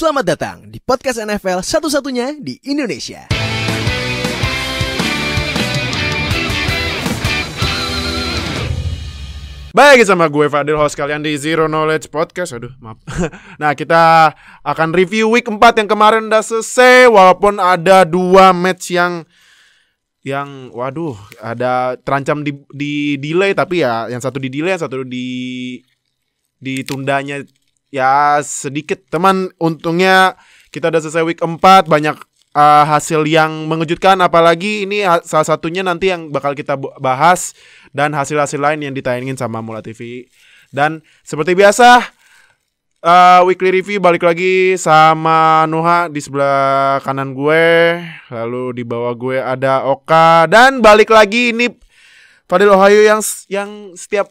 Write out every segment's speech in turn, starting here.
Selamat datang di podcast NFL satu-satunya di Indonesia. Baik sama gue Fadil host kalian di Zero Knowledge Podcast Aduh maaf Nah kita akan review week 4 yang kemarin udah selesai Walaupun ada dua match yang yang waduh ada terancam di, di delay tapi ya yang satu di delay yang satu di ditundanya ya sedikit teman untungnya kita udah selesai week 4 banyak uh, hasil yang mengejutkan apalagi ini salah satunya nanti yang bakal kita bahas dan hasil-hasil lain yang ditayangin sama Mula TV dan seperti biasa uh, weekly review balik lagi sama Nuha di sebelah kanan gue lalu di bawah gue ada Oka dan balik lagi ini Fadil Ohio yang yang setiap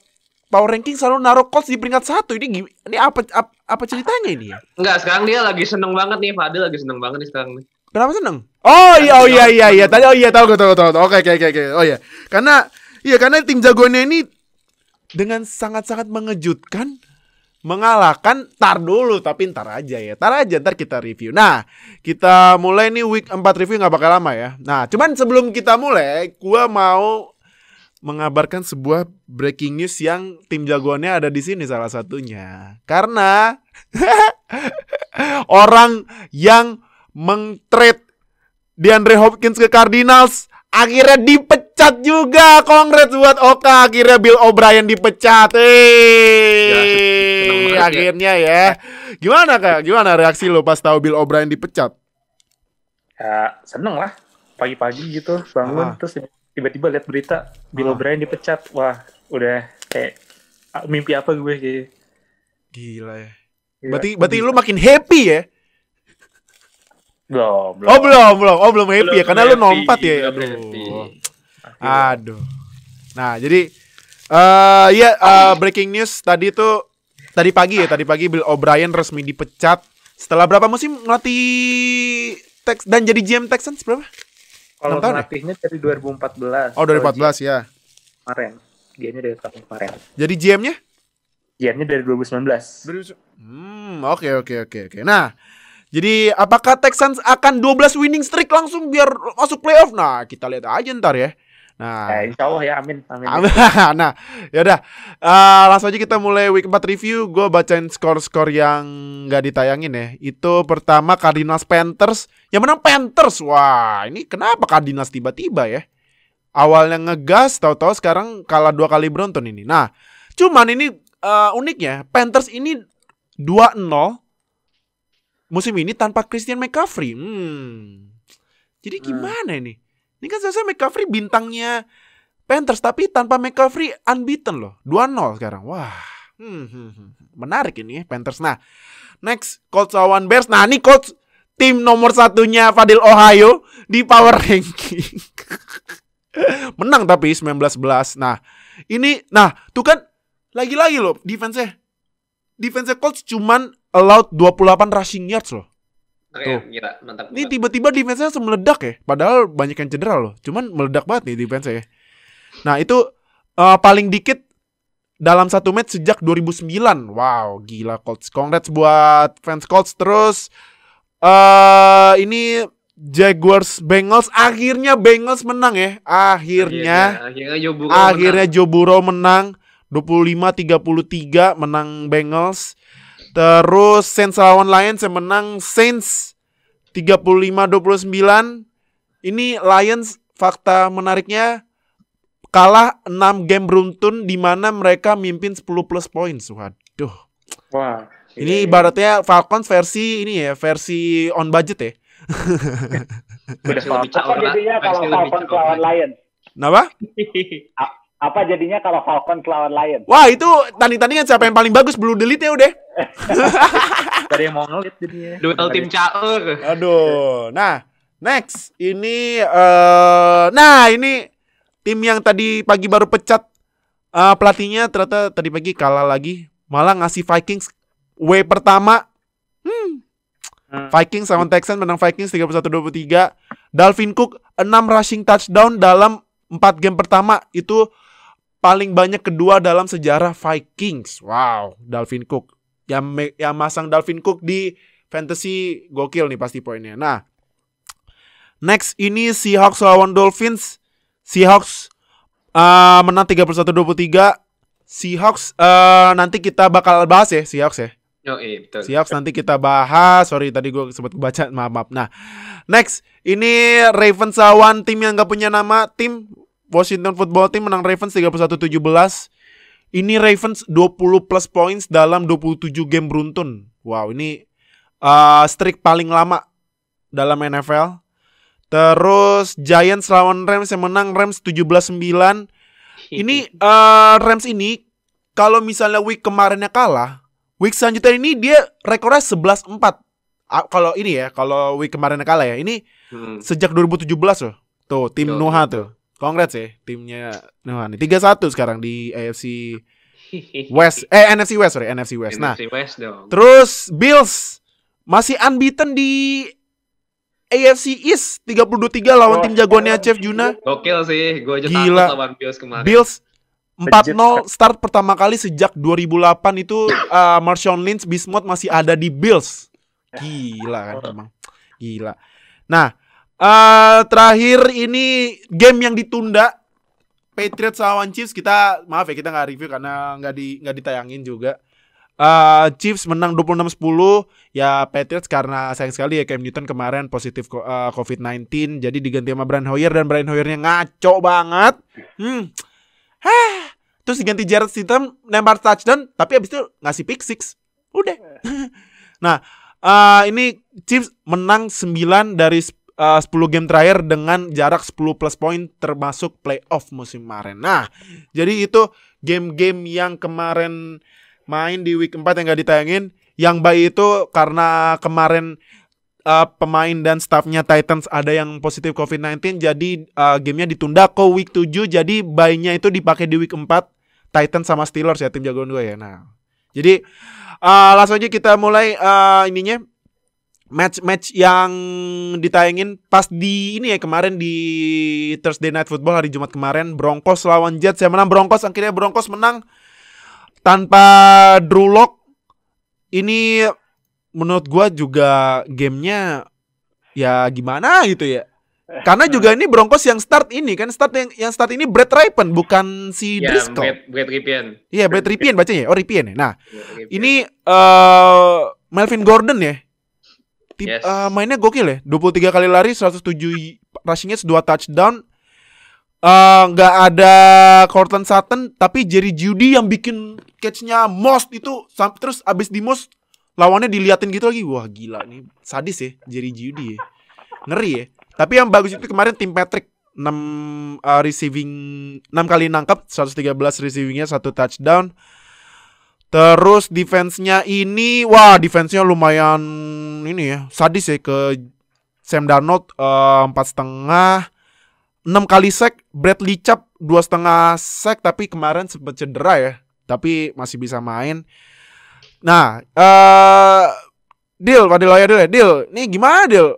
power ranking selalu naruh Colts di peringkat satu ini ini apa apa, ceritanya ini ya? Enggak sekarang dia lagi seneng banget nih Fadil lagi seneng banget nih sekarang nih. Kenapa seneng? Oh iya oh iya iya iya tadi oh iya tahu gue tahu tahu oke oke oke oke. oh iya karena iya karena tim jagoannya ini dengan sangat-sangat mengejutkan mengalahkan tar dulu tapi ntar aja ya ntar aja ntar kita review nah kita mulai nih week empat review nggak bakal lama ya nah cuman sebelum kita mulai gua mau mengabarkan sebuah breaking news yang tim jagoannya ada di sini salah satunya. Karena orang yang mengtrade DeAndre Hopkins ke Cardinals akhirnya dipecat juga. Kongres buat Oka akhirnya Bill O'Brien dipecat. Iya, hey, ya, akhirnya ya. Gimana kak? Gimana reaksi lo pas tahu Bill O'Brien dipecat? Ya, seneng lah. Pagi-pagi gitu bangun ah. terus tiba-tiba lihat berita Bill ah. O'Brien dipecat wah udah kayak ah, mimpi apa gue sih gitu. gila ya gila. berarti berarti gila. Gitu. lu makin happy ya belum, oh, belum. Oh belum, belum. Oh belum happy ya, belum ya karena happy, lu nompat ya. Belum Aduh. Aduh. Nah, jadi eh uh, ya yeah, uh, breaking news tadi tuh tadi pagi ya, tadi pagi Bill O'Brien resmi dipecat setelah berapa musim ngelatih Tex dan jadi GM Texans berapa? Kalau pelatihnya ya? dari 2014. Oh, 2014 ya. Kemarin. Dianya dari tahun kemarin. Jadi GM-nya? GM-nya dari 2019. Hmm, oke okay, oke okay, oke okay, oke. Nah, jadi apakah Texans akan 12 winning streak langsung biar masuk playoff? Nah, kita lihat aja ntar ya. Nah, eh, insya Allah ya, amin. Amin. amin. nah, yaudah. Uh, langsung aja kita mulai week 4 review. Gue bacain skor-skor yang nggak ditayangin ya. Itu pertama Cardinals Panthers. Yang menang Panthers. Wah, ini kenapa Cardinals tiba-tiba ya? Awalnya ngegas, tahu-tahu sekarang kalah dua kali beruntun ini. Nah, cuman ini uh, uniknya, Panthers ini 2-0 musim ini tanpa Christian McCaffrey. Hmm. Jadi hmm. gimana hmm. ini? Ini kan seharusnya McCaffrey bintangnya Panthers tapi tanpa McCaffrey unbeaten loh. 2-0 sekarang. Wah. Hmm, hmm, hmm. Menarik ini ya, Panthers. Nah, next Colts lawan Bears. Nah, ini Colts tim nomor satunya Fadil Ohio di power ranking. Menang tapi 19-11. Nah, ini nah, tuh kan lagi-lagi loh defense-nya. Defense Colts cuman allowed 28 rushing yards loh. Tuh. mantap. Ini tiba-tiba defense-nya langsung meledak ya. Padahal banyak yang cedera loh. Cuman meledak banget nih defense ya. Nah, itu uh, paling dikit dalam satu match sejak 2009. Wow, gila Colts. Congrats buat fans Colts terus. uh, ini Jaguars Bengals akhirnya Bengals menang ya. Akhirnya akhirnya, akhirnya Joe Burrow akhirnya menang. Joe Burrow menang 25-33 menang Bengals. Terus Saints lawan Lions yang menang Saints 35-29. Ini Lions fakta menariknya kalah 6 game beruntun di mana mereka mimpin 10 plus points. Waduh. Wah. Ini iya, iya. ibaratnya Falcons versi ini ya, versi on budget ya. Udah Falcons. kalau Falcons lawan Lions? Kenapa? apa jadinya kalau Falcon lawan Lion? Wah itu tanding-tandingan siapa yang paling bagus belum delete ya udah. Dari yang mau ngelit jadinya. Duel tim caur. Aduh. Nah next ini uh, nah ini tim yang tadi pagi baru pecat uh, pelatihnya ternyata tadi pagi kalah lagi malah ngasih Vikings W pertama. Hmm. hmm. Vikings sama Texans menang Vikings 31-23. Dalvin Cook 6 rushing touchdown dalam 4 game pertama itu paling banyak kedua dalam sejarah Vikings. Wow, Dalvin Cook. Yang yang masang Dalvin Cook di fantasy gokil nih pasti poinnya. Nah, next ini Seahawks lawan Dolphins. Seahawks uh, menang 31-23. Seahawks uh, nanti kita bakal bahas ya Seahawks ya. Oh, iya, betul. Seahawks nanti kita bahas. Sorry tadi gue sempat baca, maaf maaf. Nah, next ini Ravens lawan tim yang gak punya nama tim Washington Football Team menang Ravens 31-17. Ini Ravens 20 plus points dalam 27 game beruntun. Wow, ini uh, streak paling lama dalam NFL. Terus Giants lawan Rams yang menang Rams 17-9. Ini uh, Rams ini kalau misalnya week kemarinnya kalah, week selanjutnya ini dia rekornya 11-4. Uh, kalau ini ya, kalau week kemarinnya kalah ya. Ini hmm. sejak 2017 loh. Tuh, tim Nuha tuh. Congrats ya timnya Nuhani. 3-1 sekarang di AFC West eh NFC West sorry NFC West. NFC nah, West dong. Terus Bills masih unbeaten di AFC East 32-3 lawan oh, tim jagoannya Chef Juna. Gokil sih, gue aja Gila. lawan Bills kemarin. Bills 4-0 start pertama kali sejak 2008 itu uh, Marshawn Lynch Bismuth masih ada di Bills. Ya. Gila kan emang. Gila. Nah, Uh, terakhir ini game yang ditunda Patriots lawan Chiefs kita maaf ya kita nggak review karena nggak di nggak ditayangin juga. Uh, Chiefs menang 26-10 ya Patriots karena sayang sekali ya Cam Newton kemarin positif uh, eh, COVID-19 jadi diganti sama Brian Hoyer dan Brian Hoyernya ngaco banget. Hmm. Hah. Terus diganti Jared Stidham nembar touchdown tapi abis itu ngasih pick six. Udah. nah, uh, ini Chiefs menang 9 dari Eh, uh, 10 game terakhir dengan jarak 10 plus poin termasuk playoff musim kemarin. Nah, jadi itu game-game yang kemarin main di week 4 yang gak ditayangin. Yang baik itu karena kemarin uh, pemain dan staffnya Titans ada yang positif COVID-19 jadi uh, gamenya ditunda ke week 7 jadi bayinya itu dipakai di week 4 Titans sama Steelers ya tim jagoan gue ya. Nah, jadi uh, langsung aja kita mulai uh, ininya match-match yang ditayangin pas di ini ya kemarin di Thursday Night Football hari Jumat kemarin Broncos lawan Jets saya menang Broncos akhirnya Broncos menang tanpa Drew Lock ini menurut gua juga gamenya ya gimana gitu ya eh, karena eh. juga ini Broncos yang start ini kan start yang yang start ini Brad Ripon bukan si ya, Driscoll. Brad, Brett Ripien. Iya, yeah, Brad Ripien bacanya. Ya? Oh, Ripien ya. Nah, iya, Ripien. ini uh, Melvin Gordon ya Yes. Uh, mainnya gokil ya. 23 kali lari, 107 rushing yards, 2 touchdown. Eh, nggak uh, ada Cortland Sutton tapi Jerry Judy yang bikin catchnya most itu terus abis di most lawannya diliatin gitu lagi wah gila nih sadis ya Jerry Judy ya ngeri ya tapi yang bagus itu kemarin tim Patrick 6 uh, eh, receiving 6 kali nangkap 113 receivingnya satu touchdown Terus defense-nya ini, wah defense-nya lumayan ini ya, sadis ya ke Sam Darnold eh, empat uh, setengah, enam kali sack, Bradley Chubb dua setengah sack tapi kemarin sempat cedera ya, tapi masih bisa main. Nah, uh, eh, deal, Wadil ya deal, deal. Nih gimana deal?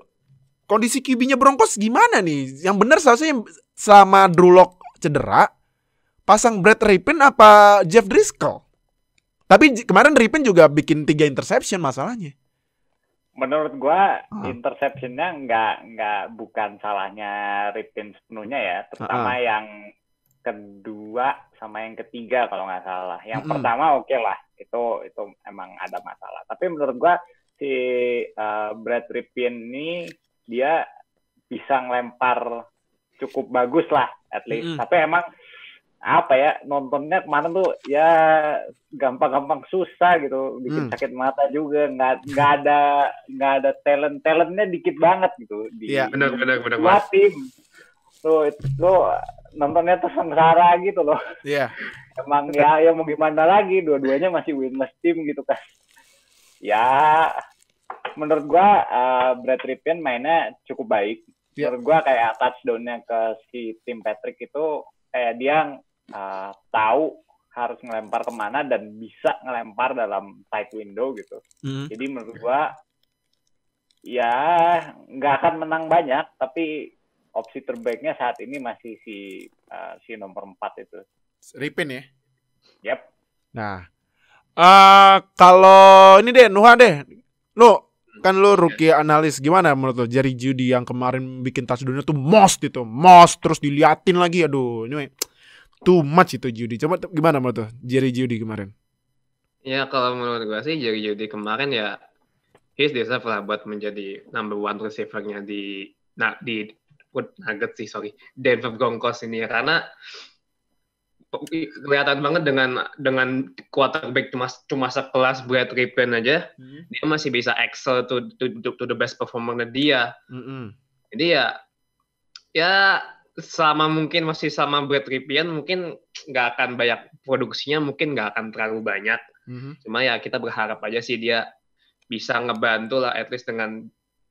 Kondisi QB-nya Broncos gimana nih? Yang benar seharusnya sama Drew Lock cedera, pasang Brad Ripien apa Jeff Driscoll? Tapi kemarin Ripin juga bikin tiga interception masalahnya. Menurut gua uh. interceptionnya nggak nggak bukan salahnya Ripin sepenuhnya ya, terutama uh. yang kedua sama yang ketiga kalau nggak salah. Yang -hmm. pertama oke okay lah, itu itu emang ada masalah. Tapi menurut gua si uh, Brad Ripien ini dia bisa ngelempar cukup bagus lah at least. -hmm. Tapi emang apa ya nontonnya kemana tuh ya gampang-gampang susah gitu bikin hmm. sakit mata juga nggak nggak ada nggak ada talent talentnya dikit banget gitu di ya, benar, benar, benar, mas. tim tuh itu nontonnya tuh sengsara gitu loh Iya. emang ya ya mau gimana lagi dua-duanya masih winless team gitu kan ya menurut gua uh, Brad Ripien mainnya cukup baik ya. menurut gua kayak touchdownnya ke si tim Patrick itu kayak dia uh, tahu harus ngelempar kemana dan bisa ngelempar dalam tight window gitu. Hmm. Jadi menurut gua ya nggak akan menang banyak tapi opsi terbaiknya saat ini masih si uh, si nomor 4 itu. Ripin ya. Yap. Nah, uh, kalau ini deh Nuha deh. Nu kan lu rookie analis gimana menurut lo Jari judi yang kemarin bikin tas dunia tuh most itu, most terus diliatin lagi aduh. Ini anyway too much itu Judy. Coba gimana menurut tuh Jerry Judy kemarin? Ya kalau menurut gue sih Jerry Judy kemarin ya he's deserve lah buat menjadi number one receivernya di nah di nugget sih sorry Denver Broncos ini karena kelihatan banget dengan dengan quarterback cuma cuma sekelas Brad Ripon aja hmm. dia masih bisa excel to to, to the best performernya dia mm -hmm. jadi ya ya sama mungkin masih sama Brad Ripien mungkin nggak akan banyak produksinya mungkin nggak akan terlalu banyak mm-hmm. cuma ya kita berharap aja sih dia bisa ngebantu lah at least dengan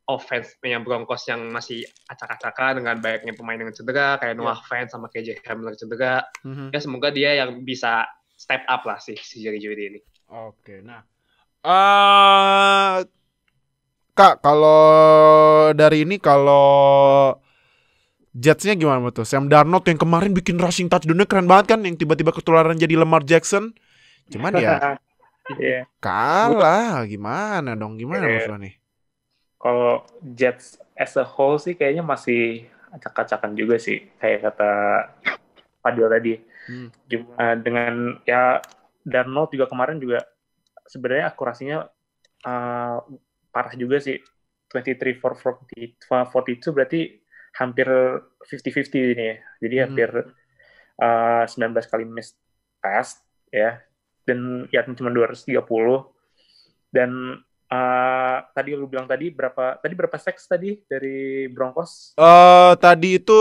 offense-nya Broncos yang masih acak-acakan dengan banyaknya pemain dengan cedera kayak Noah yeah. Fant sama KJ Hamler cedera mm-hmm. ya semoga dia yang bisa step up lah sih si Jerry Judy ini oke okay, nah uh, kak kalau dari ini kalau Jetsnya gimana tuh? Sam Darnold yang kemarin bikin rushing touchdownnya keren banget kan yang tiba-tiba ketularan jadi Lamar Jackson. Cuman ya iya. kalah gimana dong gimana yeah. maksudnya nih? Kalau Jets as a whole sih kayaknya masih acak-acakan juga sih kayak kata Fadil tadi. Hmm. Uh, dengan ya Darnold juga kemarin juga sebenarnya akurasinya uh, parah juga sih. 23 for forty 42 berarti hampir 50-50 ini ya. Jadi hmm. hampir uh, ah, 19 kali miss pass ya. Dan ya cuma 230. Dan uh, tadi lu bilang tadi berapa tadi berapa seks tadi dari Broncos? Uh, tadi itu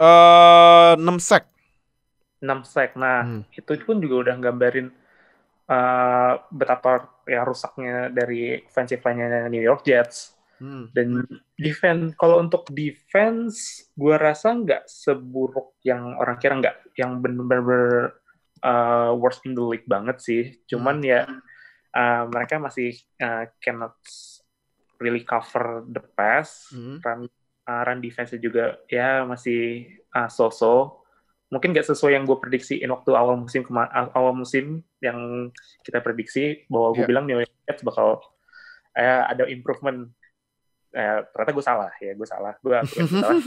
uh, eh, 6 sek. 6 sek. Nah, hmm. itu pun juga udah gambarin uh, betapa ya rusaknya dari offensive line-nya New York Jets Hmm. Dan defense kalau untuk defense gue rasa nggak seburuk yang orang kira nggak yang benar-benar uh, worst in the league banget sih. Cuman ya uh, mereka masih uh, cannot really cover the pass. Hmm. Run uh, run defense juga ya masih uh, so-so. Mungkin nggak sesuai yang gue prediksiin waktu awal musim awal musim yang kita prediksi bahwa gue yeah. bilang New York Jets bakal uh, ada improvement eh, ternyata gue salah ya gue salah gue salah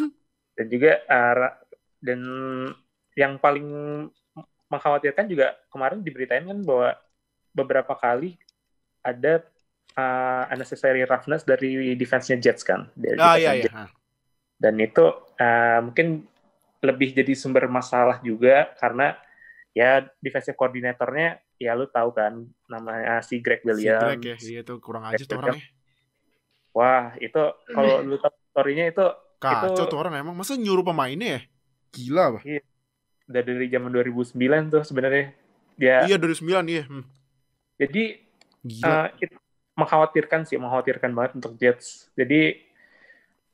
dan juga uh, dan yang paling mengkhawatirkan juga kemarin diberitain kan bahwa beberapa kali ada uh, unnecessary roughness dari defense-nya Jets kan dari ah, iya, iya. Jets. dan itu uh, mungkin lebih jadi sumber masalah juga karena ya defensive koordinatornya ya lu tahu kan namanya si Greg Williams si Greg ya itu iya kurang aja tuh orangnya Wah, itu kalau lu tahu story-nya itu kacau itu, tuh orang emang. Masa nyuruh pemainnya ya? Gila, Bah. Iya. Udah dari zaman 2009 tuh sebenarnya. Dia Iya, 2009 iya. Hmm. Jadi Gila. Uh, eh, itu mengkhawatirkan sih, mengkhawatirkan banget untuk Jets. Jadi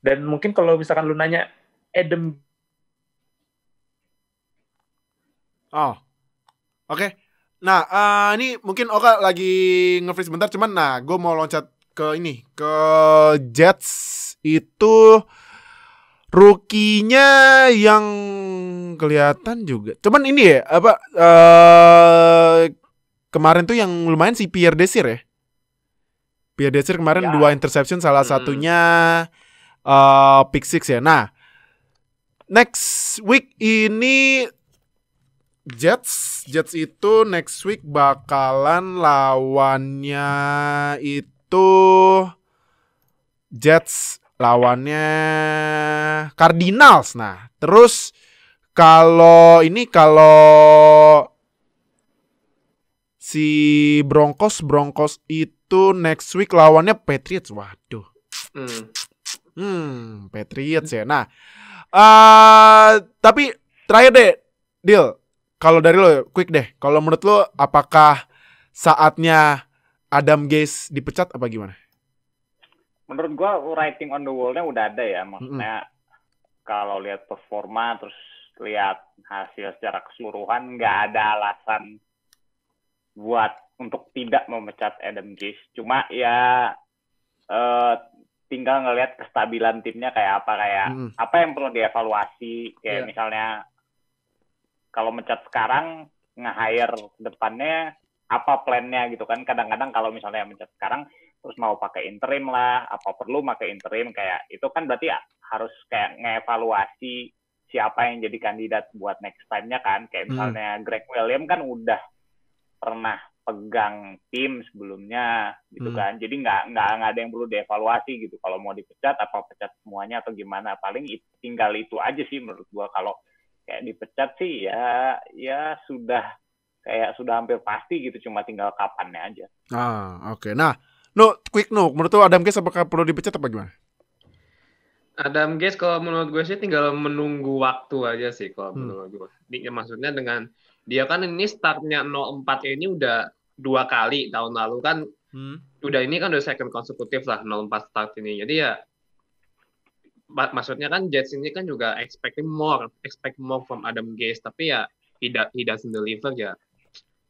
dan mungkin kalau misalkan lu nanya Adam Oh. Oke. Okay. Nah, uh, ini mungkin Oka lagi nge-freeze bentar, cuman nah, gue mau loncat ke ini ke Jets itu rukinya yang kelihatan juga. Cuman ini ya apa uh, kemarin tuh yang lumayan si Pierre Desir ya. Pierre Desir kemarin ya. dua interception salah hmm. satunya uh, pick six ya. Nah, next week ini Jets Jets itu next week bakalan lawannya itu itu Jets lawannya Cardinals. Nah, terus kalau ini kalau si Broncos Broncos itu next week lawannya Patriots. Waduh. Hmm, hmm Patriots ya. Nah, uh, tapi terakhir deh, deal. Kalau dari lo, quick deh. Kalau menurut lo, apakah saatnya Adam Gaze dipecat apa gimana? Menurut gua writing on the wall-nya udah ada ya, maksudnya mm -hmm. kalau lihat performa terus lihat hasil secara keseluruhan nggak ada alasan buat untuk tidak memecat Adam Gaze. Cuma ya eh, tinggal ngelihat kestabilan timnya kayak apa kayak hmm. apa yang perlu dievaluasi kayak yeah. misalnya kalau mencat sekarang nge-hire depannya apa plannya gitu kan kadang-kadang kalau misalnya mencet sekarang terus mau pakai interim lah apa perlu pakai interim kayak itu kan berarti ya, harus kayak ngevaluasi siapa yang jadi kandidat buat next time-nya kan kayak hmm. misalnya hmm. Greg William kan udah pernah pegang tim sebelumnya gitu hmm. kan jadi nggak nggak nggak ada yang perlu dievaluasi gitu kalau mau dipecat apa pecat semuanya atau gimana paling it, tinggal itu aja sih menurut gua kalau kayak dipecat sih ya ya sudah kayak sudah hampir pasti gitu cuma tinggal kapannya aja. Ah, oke. Okay. Nah, no quick no, menurut lo Adam Gaze apakah perlu dipecat apa gimana? Adam Gaze kalau menurut gue sih tinggal menunggu waktu aja sih kalau hmm. menurut gue. Ya, maksudnya dengan dia kan ini startnya 04 ini udah dua kali tahun lalu kan hmm. udah ini kan udah second konsekutif lah 04 start ini. Jadi ya maksudnya kan Jets ini kan juga expecting more, expect more from Adam Gaze tapi ya tidak, does, he doesn't deliver ya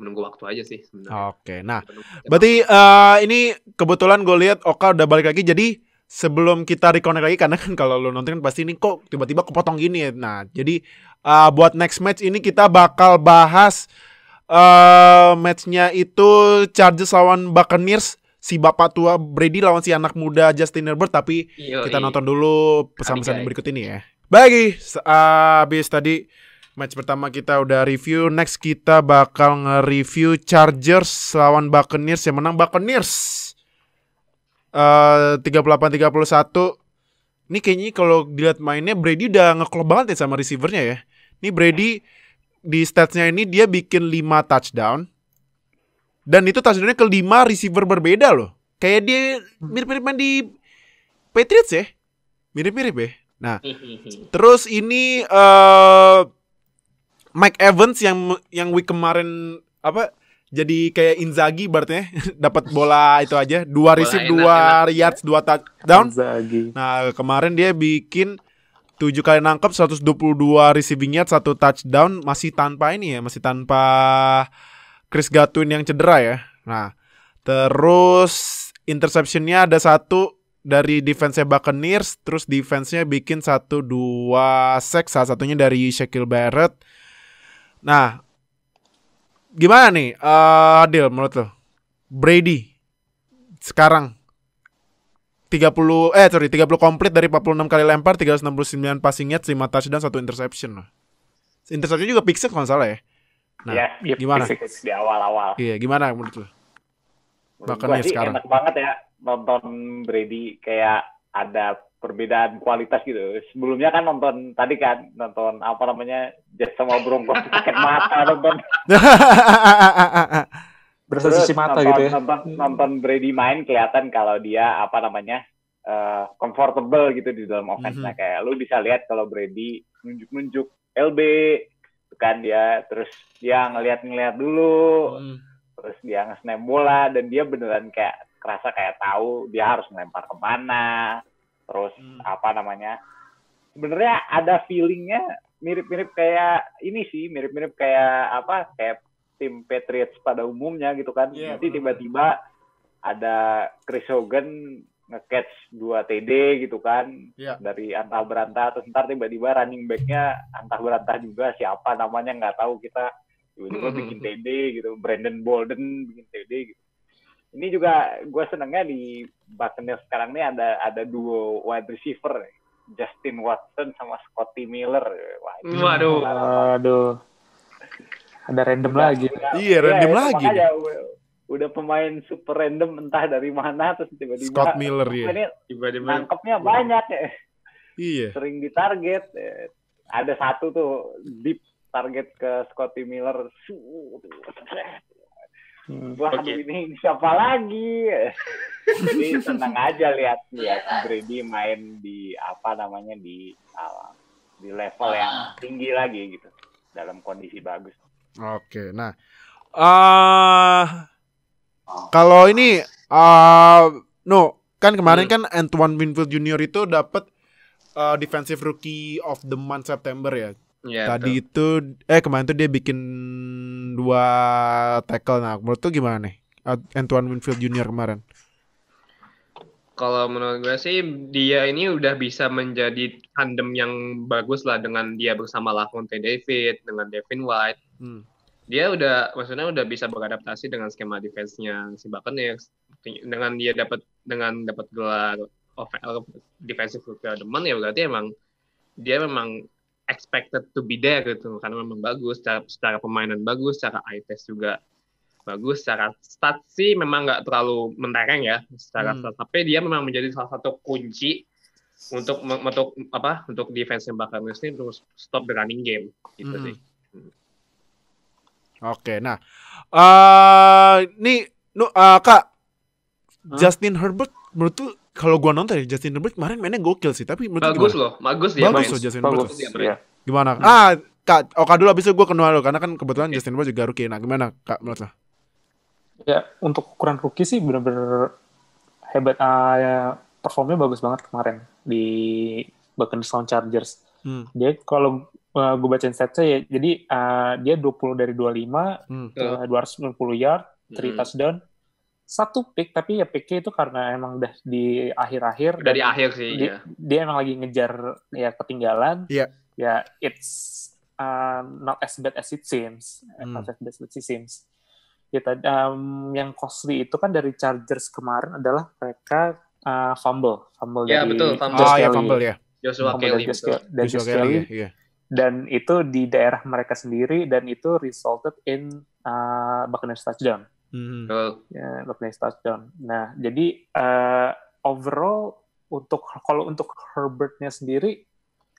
menunggu waktu aja sih sebenarnya. Oke. Okay. Nah, berarti uh, ini kebetulan gue lihat Oka udah balik lagi jadi sebelum kita reconnect lagi karena kan kalau lo nonton kan pasti ini kok tiba-tiba kepotong gini ya. Nah, jadi uh, buat next match ini kita bakal bahas uh, matchnya itu Chargers lawan Buccaneers si bapak tua Brady lawan si anak muda Justin Herbert tapi Yoi. kita nonton dulu pesan-pesan berikut ini ya. Bagi habis tadi Match pertama kita udah review, next kita bakal nge-review Chargers lawan Buccaneers yang menang Buccaneers. Eh uh, 38-31. Ini kayaknya kalau dilihat mainnya Brady udah ngeklop banget ya sama receivernya ya. Ini Brady di statsnya ini dia bikin 5 touchdown. Dan itu touchdownnya ke 5 receiver berbeda loh. Kayak dia mirip-mirip main di Patriots ya. Mirip-mirip ya. Nah, hmm, hmm, hmm. terus ini eh uh, Mike Evans yang yang week kemarin apa jadi kayak Inzaghi berarti ya, dapat bola itu aja dua receive dua yards dua touchdown nah kemarin dia bikin tujuh kali nangkep 122 receiving yards satu touchdown masih tanpa ini ya masih tanpa Chris Gatwin yang cedera ya nah terus interceptionnya ada satu dari defense Buccaneers terus defense-nya bikin satu dua sack salah satunya dari Shaquille Barrett Nah, gimana nih uh, eh, deal menurut lo? Brady sekarang 30 eh sorry 30 komplit dari 46 kali lempar 369 passing yards 5 touchdown 1 interception interception juga pick six kalau salah ya nah ya, ya, gimana pick six di awal-awal iya gimana menurut lo bahkan ya sekarang enak banget ya nonton Brady kayak ada perbedaan kualitas gitu. Sebelumnya kan nonton tadi kan nonton apa namanya Jet sama burung pakai mata nonton. Berasa sisi mata nonton, gitu ya. Nonton, nonton Brady main kelihatan kalau dia apa namanya uh, comfortable gitu di dalam offense. Mm -hmm. kayak lu bisa lihat kalau Brady nunjuk-nunjuk LB gitu kan dia terus dia ngeliat-ngeliat dulu. Mm. Terus dia nge bola dan dia beneran kayak kerasa kayak tahu dia harus melempar kemana terus hmm. apa namanya sebenarnya ada feelingnya mirip-mirip kayak ini sih mirip-mirip kayak apa kayak tim Patriots pada umumnya gitu kan yeah, nanti tiba-tiba ada Chris Hogan nge-catch dua TD gitu kan yeah. dari antah berantah terus ntar tiba-tiba running backnya antah berantah juga siapa namanya nggak tahu kita tiba-tiba hmm. bikin TD gitu Brandon Bolden bikin TD gitu ini juga gue senengnya di Buccaneers sekarang ini ada ada duo wide receiver Justin Watson sama Scotty Miller. Wah, Waduh. Waduh. Ada random udah, lagi. Udah, iya, iya random ya, lagi. Aja, udah pemain super random entah dari mana terus tiba-tiba Scott Miller ya. tiba-tiba nangkepnya banyak ya. Iya. Sering ditarget. Ya. Ada satu tuh deep target ke Scotty Miller Hmm, Wah, okay. ini siapa lagi? Jadi tenang aja lihat lihat Brady main di apa namanya di uh, di level yang ah. tinggi lagi gitu dalam kondisi bagus. Oke, nah uh, kalau ini uh, no kan kemarin hmm. kan Antoine Winfield Junior itu dapat uh, defensive rookie of the month September ya. Yeah, Tadi itu eh kemarin tuh dia bikin dua tackle. Nah, menurut tuh gimana nih? Antoine Winfield Junior kemarin. Kalau menurut gue sih dia ini udah bisa menjadi tandem yang bagus lah dengan dia bersama Lafonte David, dengan Devin White. Hmm. Dia udah maksudnya udah bisa beradaptasi dengan skema defense-nya si Buccaneers. Dengan dia dapat dengan dapat gelar of defensive player the month ya berarti emang dia memang expected to be there gitu karena memang bagus secara, secara pemainan bagus secara eye test juga bagus secara stat sih memang nggak terlalu mentereng ya secara hmm. stat tapi dia memang menjadi salah satu kunci untuk untuk apa untuk defense yang bakal ini terus stop the running game gitu hmm. sih. Hmm. Oke, nah uh, nih nu, uh, Kak huh? Justin Herbert menurut tuh kalau gua nonton ya Justin Timberlake kemarin mainnya gokil sih, tapi menurut bagus loh, bagus dia bagus main. loh Justin Timberlake. Ya. Gimana? Hmm. Ah, Kak, Oka oh, dulu abis itu gue kenal lo karena kan kebetulan okay. Iya. Justin Timberlake juga rookie. Nah, gimana Kak menurut lo? Ya, untuk ukuran rookie sih benar-benar hebat. Uh, ya, performnya bagus banget kemarin di Buccaneers Sound Chargers. Hmm. Dia kalau uh, eh, gue bacain statsnya ya, jadi uh, dia 20 dari 25, hmm. uh, 290 yard, 3 hmm. touchdown, satu pick tapi ya picknya itu karena emang udah di akhir-akhir dari akhir sih di, ya. dia emang lagi ngejar ya ketinggalan yeah. ya it's uh, not as bad as it seems eh, hmm. not as bad as it seems ya um, yang costly itu kan dari Chargers kemarin adalah mereka uh, fumble fumble yeah, dari betul, fumble. Oh, ya fumble ya Joshua fumble Kelly dari Joshua, Joshua Kelly, Kelly. Yeah. dan itu di daerah mereka sendiri dan itu resulted in uh, Buccaneers touchdown Mm-hmm. Ya, Lopez touchdown. Nah, jadi uh, overall untuk kalau untuk Herbertnya sendiri,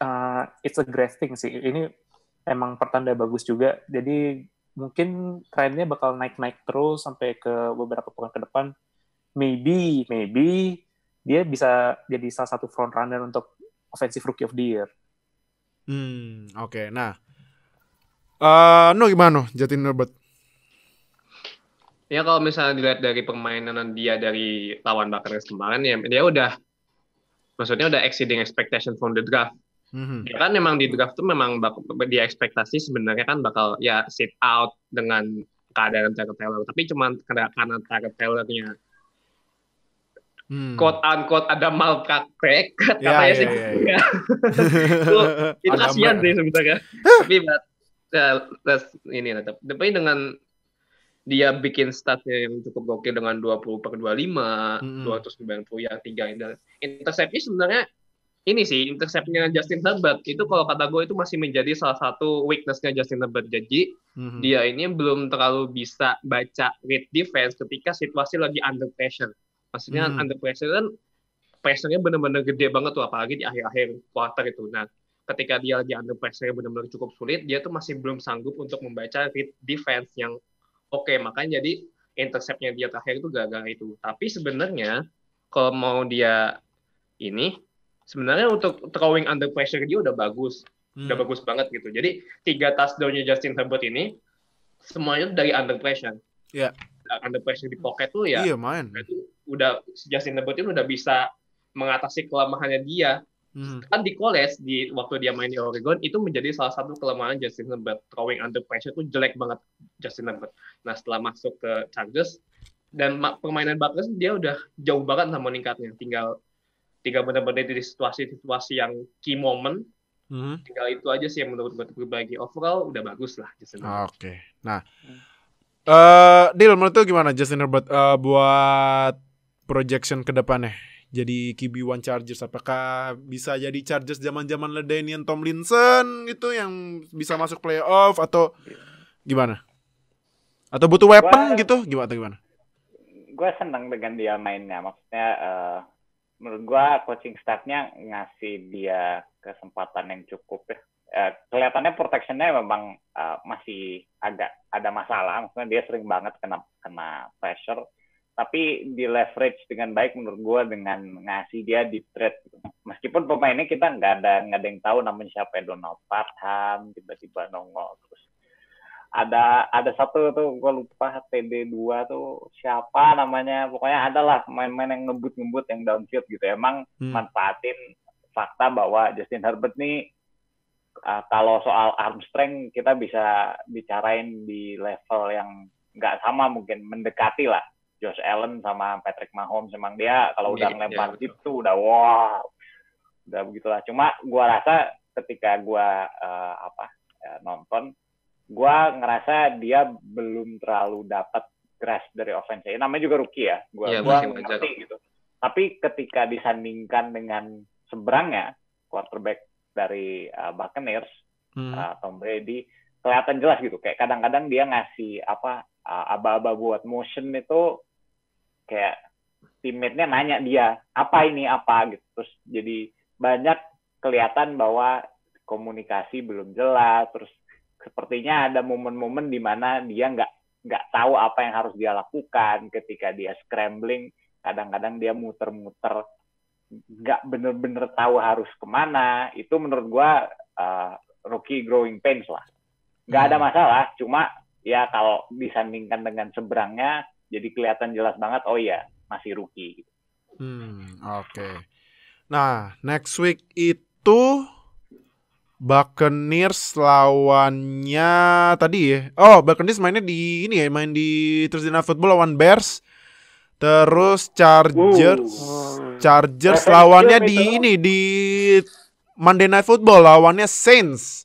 uh, it's a great thing sih. Ini emang pertanda bagus juga. Jadi mungkin trennya bakal naik-naik terus sampai ke beberapa pekan ke depan. Maybe, maybe dia bisa jadi salah satu front runner untuk offensive rookie of the year. Hmm, oke. Okay. Nah, uh, eh, no gimana Jatin Herbert? ya kalau misalnya dilihat dari permainan dia dari lawan Buccaneers kemarin ya dia udah maksudnya udah exceeding expectation from the draft. Mm-hmm. Ya kan memang di draft tuh memang di dia ekspektasi sebenarnya kan bakal ya sit out dengan keadaan target Taylor, tapi cuma karena target Taylornya hmm. quote unquote ada malpraktek katanya yeah, ya, sih yeah, yeah. itu, itu kasihan sih sebetulnya. tapi but, uh, ini lah tapi dengan dia bikin statnya yang cukup gokil dengan 20 per 25, hmm. 290 yang tiga inter interceptnya sebenarnya ini sih interceptnya Justin Herbert itu kalau kata gue itu masih menjadi salah satu weaknessnya Justin Herbert jadi hmm dia ini belum terlalu bisa baca read defense ketika situasi lagi under pressure maksudnya hmm under pressure kan pressure-nya benar-benar gede banget tuh apalagi di akhir-akhir quarter itu nah ketika dia lagi under pressure benar-benar cukup sulit dia tuh masih belum sanggup untuk membaca read defense yang Oke, makanya jadi interceptnya dia terakhir itu gagal itu. Tapi sebenarnya kalau mau dia ini sebenarnya untuk throwing under pressure dia udah bagus, hmm. udah bagus banget gitu. Jadi tiga touchdownnya Justin Herbert ini semuanya dari under pressure. ya Yeah. Under pressure di pocket tuh ya. Iya yeah, main. Itu udah Justin Herbert itu udah bisa mengatasi kelemahannya dia Hmm. Kan di college, di waktu dia main di Oregon, itu menjadi salah satu kelemahan Justin Herbert. Throwing under pressure itu jelek banget Justin Herbert. Nah, setelah masuk ke Chargers, dan permainan Bucks dia udah jauh banget sama meningkatnya. Tinggal tiga benar-benar di situasi-situasi yang key moment. Hmm. Tinggal itu aja sih yang menurut gue berbagi. Overall udah bagus lah Justin Herbert. Oke. Okay. Nah, eh uh, Dil, menurut lu gimana Justin Herbert uh, buat projection ke depannya? jadi QB1 Chargers apakah bisa jadi Chargers zaman-zaman yang Tomlinson gitu yang bisa masuk playoff atau gimana? Atau butuh weapon gua, gitu gimana atau gimana? Gue senang dengan dia mainnya maksudnya uh, menurut gue coaching staffnya ngasih dia kesempatan yang cukup ya. Uh, kelihatannya protectionnya memang uh, masih agak ada masalah maksudnya dia sering banget kena kena pressure tapi di leverage dengan baik menurut gue dengan ngasih dia di trade gitu. meskipun pemainnya kita nggak ada nggak ada yang tahu namanya siapa Donald Parham tiba-tiba nongol terus ada ada satu tuh gue lupa TD2 tuh siapa namanya pokoknya adalah pemain-pemain yang ngebut-ngebut yang downfield gitu emang hmm. manfaatin fakta bahwa Justin Herbert nih uh, kalau soal arm strength kita bisa bicarain di level yang nggak sama mungkin mendekati lah Josh Allen sama Patrick Mahomes emang dia kalau iya, udah iya, ngelempar yeah, itu udah wow udah begitulah cuma gua rasa ketika gua uh, apa ya, nonton gua ngerasa dia belum terlalu dapat grasp dari offense ini namanya juga rookie ya gua yeah, gua ngerti gitu tapi ketika disandingkan dengan seberangnya quarterback dari uh, Buccaneers hmm. uh, Tom Brady kelihatan jelas gitu kayak kadang-kadang dia ngasih apa aba-aba buat motion itu kayak teammate nanya dia apa hmm. ini apa gitu terus jadi banyak kelihatan bahwa komunikasi belum jelas terus sepertinya ada momen-momen di mana dia nggak nggak tahu apa yang harus dia lakukan ketika dia scrambling kadang-kadang dia muter-muter nggak bener-bener tahu harus kemana itu menurut gua uh, rookie growing pains lah nggak ada hmm. masalah cuma ya kalau disandingkan dengan seberangnya jadi kelihatan jelas banget, oh iya masih rookie. Gitu. Hmm, oke. Okay. Nah, next week itu Buccaneers lawannya tadi ya. Oh, Buccaneers mainnya di ini ya, main di Thursday Night Football lawan Bears. Terus Chargers, wow. Chargers nah, lawannya di ini di Monday Night Football lawannya Saints.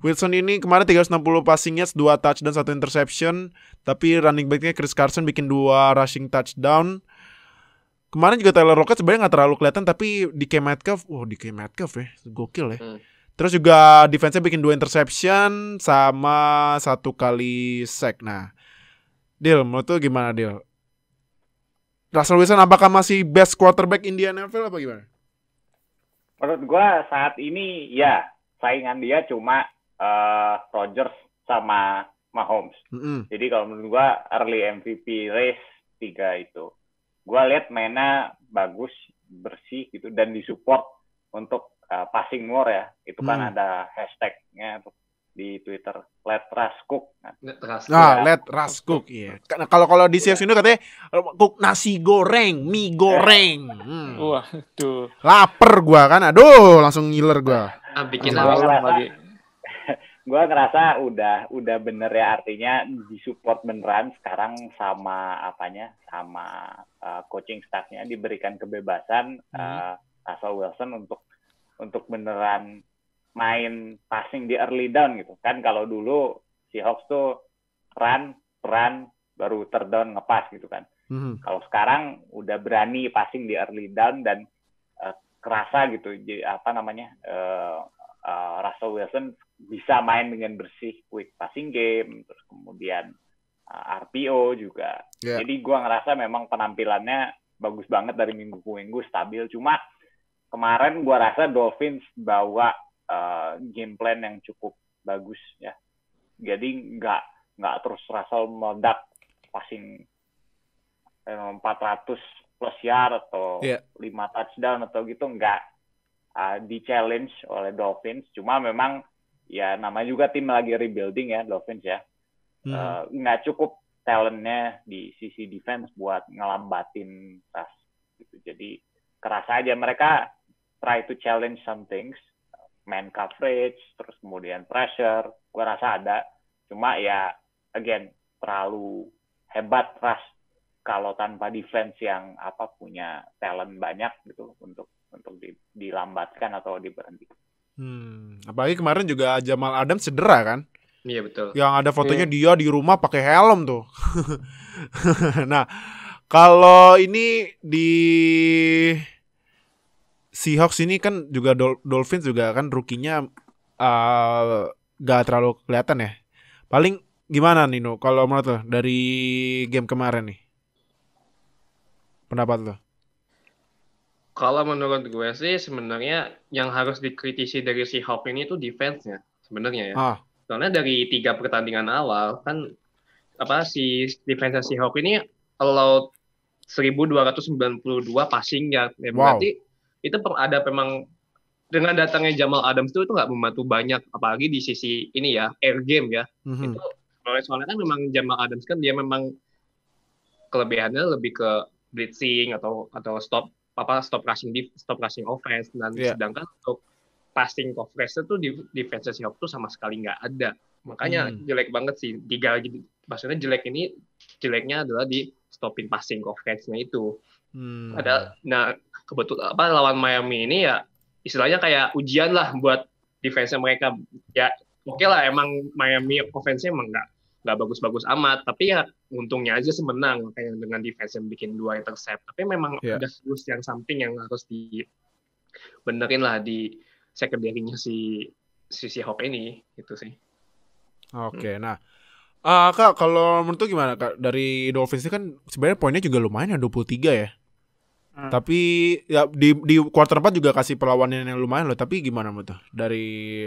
Wilson ini kemarin 360 passing yards, 2 touch dan satu interception. Tapi running backnya Chris Carson bikin dua rushing touchdown. Kemarin juga Taylor Lockett sebenarnya nggak terlalu kelihatan tapi di K Metcalf, wow oh, di K Metcalf ya, gokil ya. Hmm. Terus juga defense-nya bikin dua interception sama satu kali sack. Nah, Dil, menurut tuh gimana Dil? Russell Wilson apakah masih best quarterback Indian NFL apa gimana? Menurut gua saat ini ya saingan dia cuma uh, eh, Rogers sama Mahomes. Mm -hmm. Jadi kalau menurut gua early MVP race tiga itu, gua lihat mainnya bagus, bersih gitu dan disupport untuk uh, passing more ya. Itu kan mm. ada hashtagnya di Twitter Let Ras Cook. Nah, Let Ras ah, Cook, iya. Yeah. Kalau kalau di CFC iya. sini katanya Cook nasi goreng, mie eh. goreng. Hmm. Wah, tuh. Laper gua kan. Aduh, langsung ngiler gua. Ah, bikin lagi gue ngerasa udah udah bener ya artinya disupport beneran sekarang sama apanya sama uh, coaching staffnya diberikan kebebasan hmm. uh, Russell Wilson untuk untuk beneran main passing di early down gitu kan kalau dulu si Hawks tuh run run baru terdown ngepas gitu kan hmm. kalau sekarang udah berani passing di early down dan uh, kerasa gitu jadi apa namanya uh, uh, Russell Wilson bisa main dengan bersih quick passing game terus kemudian uh, RPO juga yeah. jadi gue ngerasa memang penampilannya bagus banget dari minggu ke minggu stabil cuma kemarin gue rasa Dolphins bawa uh, game plan yang cukup bagus ya jadi nggak nggak terus Russell meledak passing 400 eh, plus yard atau yeah. 5 touchdown atau gitu nggak uh, di challenge oleh Dolphins cuma memang ya namanya juga tim lagi rebuilding ya Dolphins ya hmm. Eh, nggak hmm. uh, cukup talentnya di sisi defense buat ngelambatin pas gitu jadi kerasa aja mereka try to challenge some things man coverage terus kemudian pressure gue rasa ada cuma ya again terlalu hebat ras kalau tanpa defense yang apa punya talent banyak gitu untuk untuk dilambatkan atau diberhentikan Hmm, apalagi kemarin juga Jamal Adam cedera kan? Iya betul. Yang ada fotonya hmm. dia di rumah pakai helm tuh. nah, kalau ini di Seahawks ini kan juga Dol Dolphins juga kan rukinya uh, eh, terlalu kelihatan ya. Paling gimana Nino kalau menurut lo dari game kemarin nih? Pendapat lo? kalau menurut gue sih sebenarnya yang harus dikritisi dari si Hawk ini itu defense-nya sebenarnya ya. Ah. Soalnya dari tiga pertandingan awal kan apa si defense si Hawk ini allow 1292 passing Ya, wow. berarti itu ada memang dengan datangnya Jamal Adams itu itu nggak membantu banyak apalagi di sisi ini ya air game ya. Mm-hmm. Itu soalnya kan memang Jamal Adams kan dia memang kelebihannya lebih ke blitzing atau atau stop apa stop rushing stop rushing offense dan yeah. sedangkan untuk passing coverage itu di defense Seahawks tuh sama sekali nggak ada. Makanya hmm. jelek banget sih tiga gitu. maksudnya jelek ini jeleknya adalah di stopping passing coverage-nya itu. Hmm. Ada nah kebetulan apa lawan Miami ini ya istilahnya kayak ujian lah buat defense mereka. Ya oke okay lah emang Miami offense-nya emang nggak nggak bagus-bagus amat tapi ya untungnya aja semenang kayak dengan defense yang bikin dua intercept tapi memang yeah. Iya. ada yang samping yang harus dibenerin lah di secondary-nya si si hawk ini gitu sih oke okay, hmm. nah Uh, kak, kalau menurut gimana kak? Dari Dolphins ini kan sebenarnya poinnya juga lumayan ya 23 ya. Hmm. Tapi ya di di quarter empat juga kasih perlawanan yang lumayan loh. Tapi gimana menurut dari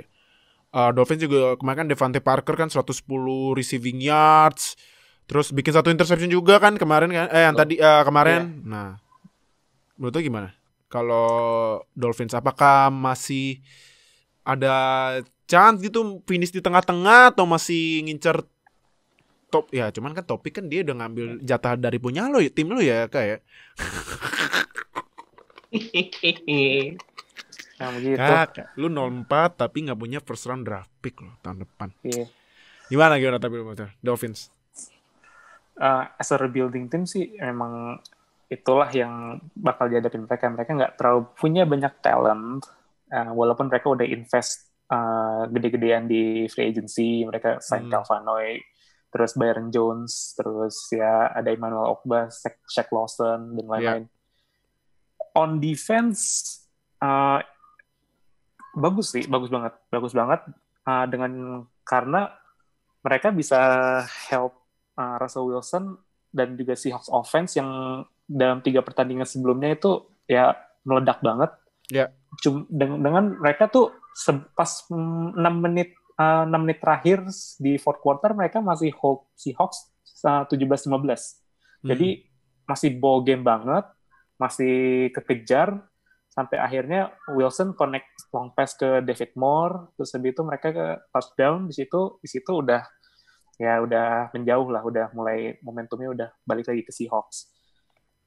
Uh, Dolphins juga kemarin kan Devante Parker kan 110 receiving yards. Terus bikin satu interception juga kan kemarin kan eh yang oh. tadi uh, kemarin. Yeah. Nah. Menurut gimana? Kalau Dolphins apakah masih ada chance gitu finish di tengah-tengah atau masih ngincer top ya cuman kan topik kan dia udah ngambil iya. jatah dari punya lo ya tim lo ya kayak ya. Nah, begitu. Kak, lu 04 tapi nggak punya first round draft pick loh tahun depan. Iya. Yeah. Gimana gimana tapi Dolphins? Uh, as a rebuilding team sih memang itulah yang bakal dihadapi mereka. Mereka nggak terlalu punya banyak talent, uh, walaupun mereka udah invest uh, gede-gedean di free agency, mereka sign hmm. Calvanoy, terus Byron Jones, terus ya ada Emmanuel Okba, Shaq Lawson, dan ya. lain-lain. Yeah. On defense, bagus sih, bagus banget, bagus banget uh, dengan karena mereka bisa help uh, Russell Wilson dan juga si Hawks offense yang dalam tiga pertandingan sebelumnya itu ya meledak banget. Ya. Cuma dengan, dengan mereka tuh pas enam menit uh, ah, 6 menit terakhir di fourth quarter mereka masih hold si uh, tujuh belas lima belas hmm. Jadi masih ball game banget, masih kekejar sampai akhirnya Wilson connect long pass ke David Moore terus habis itu mereka ke touchdown di situ di situ udah ya udah menjauh lah udah mulai momentumnya udah balik lagi ke Seahawks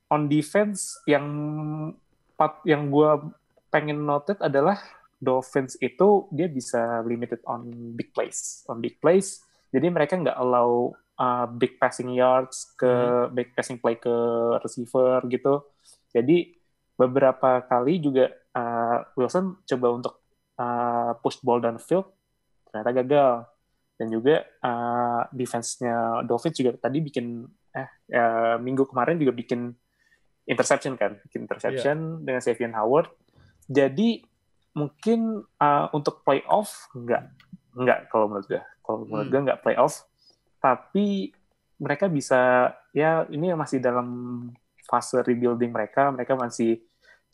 on defense yang part yang gue pengen noted adalah Dolphins itu dia bisa limited on big plays on big plays jadi mereka nggak allow uh, big passing yards ke hmm. big passing play ke receiver gitu jadi beberapa kali juga uh, Wilson coba untuk uh, push ball dan field ternyata gagal dan juga uh, defense-nya Dolphins juga tadi bikin eh uh, minggu kemarin juga bikin interception kan bikin interception yeah. dengan Savion Howard jadi mungkin uh, untuk playoff nggak nggak kalau menurut gue kalau menurut hmm. gue nggak playoff tapi mereka bisa ya ini masih dalam fase rebuilding mereka mereka masih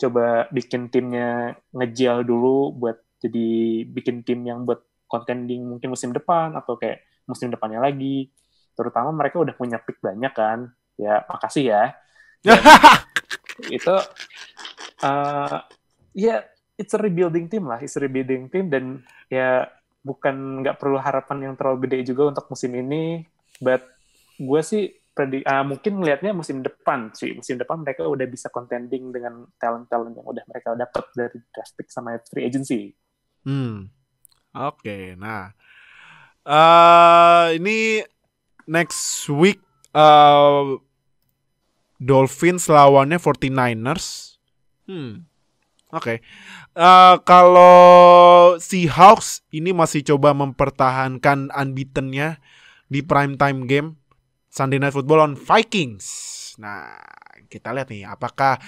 coba bikin timnya ngejel dulu buat jadi bikin tim yang buat contending mungkin musim depan atau kayak musim depannya lagi. Terutama mereka udah punya pick banyak kan. Ya, makasih ya. itu uh, ya yeah, it's a rebuilding team lah, it's a rebuilding team dan ya bukan nggak perlu harapan yang terlalu gede juga untuk musim ini, but gue sih predi uh, mungkin melihatnya musim depan sih musim depan mereka udah bisa contending dengan talent-talent yang udah mereka dapat dari draft pick sama free agency. Hmm. Oke, okay, nah uh, ini next week uh, Dolphins lawannya 49ers. Hmm. Oke. Okay. Uh, eh, kalau Seahawks ini masih coba mempertahankan unbeatennya di primetime game Sunday Night Football on Vikings. Nah, kita lihat nih apakah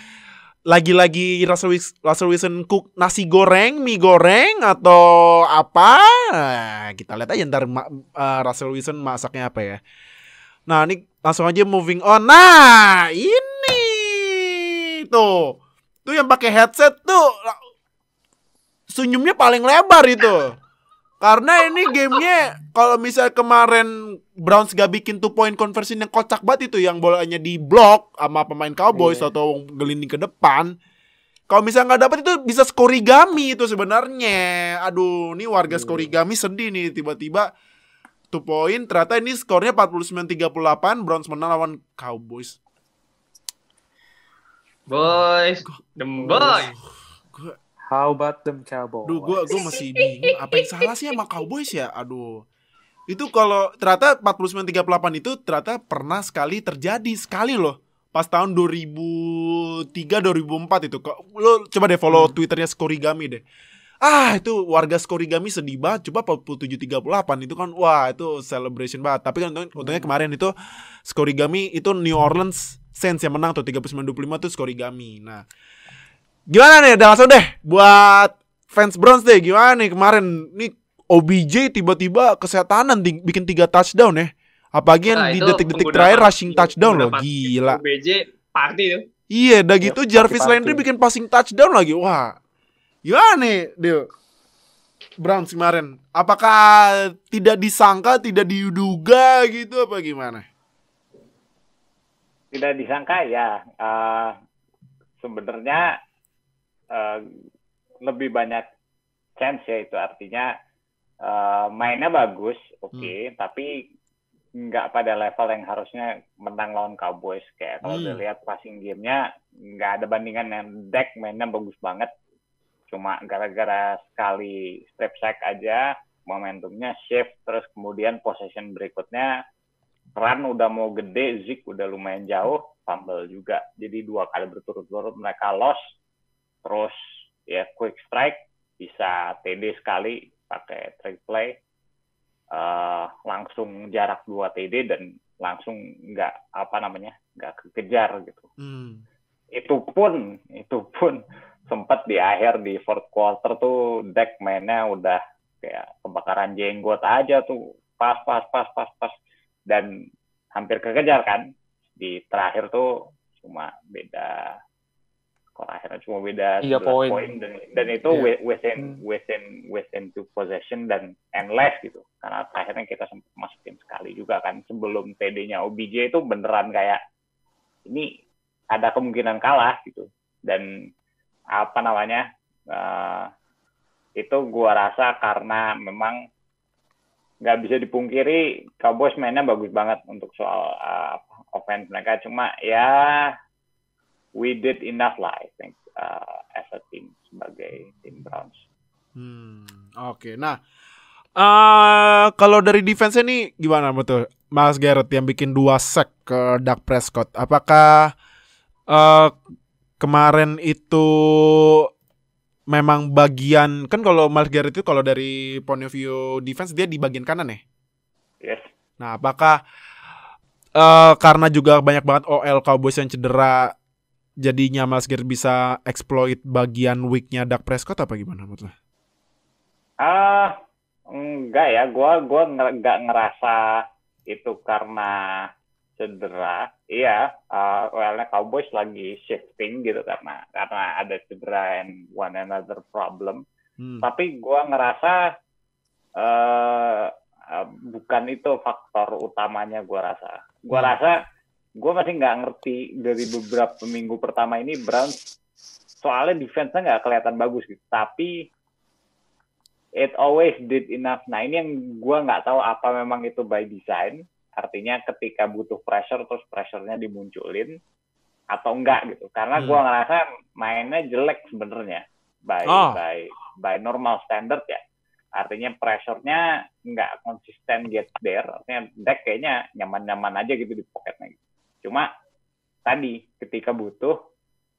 lagi-lagi Russell, Wilson, Russell Wilson cook nasi goreng, mie goreng atau apa? Nah, kita lihat aja ntar uh, Russell Wilson masaknya apa ya. Nah, ini langsung aja moving on. Nah, ini tuh. Tuh yang pakai headset tuh senyumnya paling lebar itu. Karena ini gamenya kalau misal kemarin Browns gak bikin two point conversion yang kocak banget itu yang bolanya di blok sama pemain Cowboys yeah. atau gelinding ke depan. Kalau misal nggak dapat itu bisa skorigami itu sebenarnya. Aduh, ini warga yeah. skorigami sedih nih tiba-tiba two point ternyata ini skornya 49-38 Browns menang lawan Cowboys. Boys, the boys. gua, How about them Cowboys? Duh, gue gua masih bingung apa yang salah sih sama Cowboys ya? Aduh. Itu kalau ternyata 4938 itu ternyata pernah sekali terjadi sekali loh. Pas tahun 2003 2004 itu. Lo coba deh follow hmm. Twitternya Skorigami deh. Ah, itu warga Skorigami sedih banget. Coba 4738 itu kan wah, itu celebration banget. Tapi kan, kan untungnya hmm. kemarin itu Skorigami itu New Orleans Saints yang menang tuh 3925 tuh Skorigami. Nah, Gimana nih, udah langsung deh buat fans Browns deh. Gimana nih kemarin nih OBJ tiba-tiba kesetanan bikin tiga touchdown ya. Apalagi yang nah, di detik-detik terakhir rushing touchdown loh, gila. OBJ party tuh. Iya, udah iya, gitu ya, Jarvis Landry bikin passing touchdown lagi. Wah. Gimana nih, Dil? Browns kemarin. Apakah tidak disangka, tidak diduga gitu apa gimana? Tidak disangka ya. Uh, sebenarnya Eh, lebih banyak chance ya itu artinya uh, mainnya bagus oke okay, hmm. tapi nggak pada level yang harusnya menang lawan Cowboys kayak kalau hmm. dilihat passing gamenya nggak ada bandingan yang deck mainnya bagus banget cuma gara-gara sekali step sack aja momentumnya shift terus kemudian possession berikutnya run udah mau gede Zik udah lumayan jauh fumble juga jadi dua kali berturut-turut mereka lost terus ya quick strike bisa TD sekali pakai trick play uh, langsung jarak dua TD dan langsung nggak apa namanya nggak kekejar gitu hmm. itu pun itu pun sempat di akhir di fourth quarter tuh deck mainnya udah kayak kebakaran jenggot aja tuh pas pas pas pas pas dan hampir kekejar kan di terakhir tuh cuma beda kalau akhirnya cuma beda tiga poin dan, dan itu yeah. within hmm. within within two possession dan endless gitu karena akhirnya kita sempat masukin sekali juga kan sebelum TD-nya OBJ itu beneran kayak ini ada kemungkinan kalah gitu dan apa namanya uh, itu gua rasa karena memang nggak bisa dipungkiri Cowboys mainnya bagus banget untuk soal uh, offense mereka cuma ya we did enough lah I think uh, as a team sebagai tim Browns. Hmm, oke. Okay. Nah, uh, kalau dari defense ini gimana betul? Mas Garrett yang bikin dua sack ke Dak Prescott. Apakah uh, kemarin itu memang bagian kan kalau Miles Garrett itu kalau dari point of view defense dia di bagian kanan ya? Yes. Nah, apakah uh, karena juga banyak banget OL Cowboys yang cedera jadinya Garrett bisa exploit bagian weaknya Dak Prescott apa gimana menurut lo? Ah, enggak ya, gue gua nggak ngerasa itu karena cedera. Iya, uh, ah, well Cowboys lagi shifting gitu karena karena ada cedera and one another problem. Hmm. Tapi gue ngerasa eh uh, uh, bukan itu faktor utamanya Gue rasa. Gue hmm. rasa gue masih nggak ngerti dari beberapa minggu pertama ini Browns soalnya defense-nya nggak kelihatan bagus gitu. Tapi it always did enough. Nah ini yang gue nggak tahu apa memang itu by design. Artinya ketika butuh pressure terus pressure-nya dimunculin atau enggak gitu. Karena gue hmm. ngerasa mainnya jelek sebenarnya by oh. by by normal standard ya. Artinya pressure-nya nggak konsisten get there. Artinya deck kayaknya nyaman-nyaman aja gitu di pocketnya. Gitu. Cuma tadi ketika butuh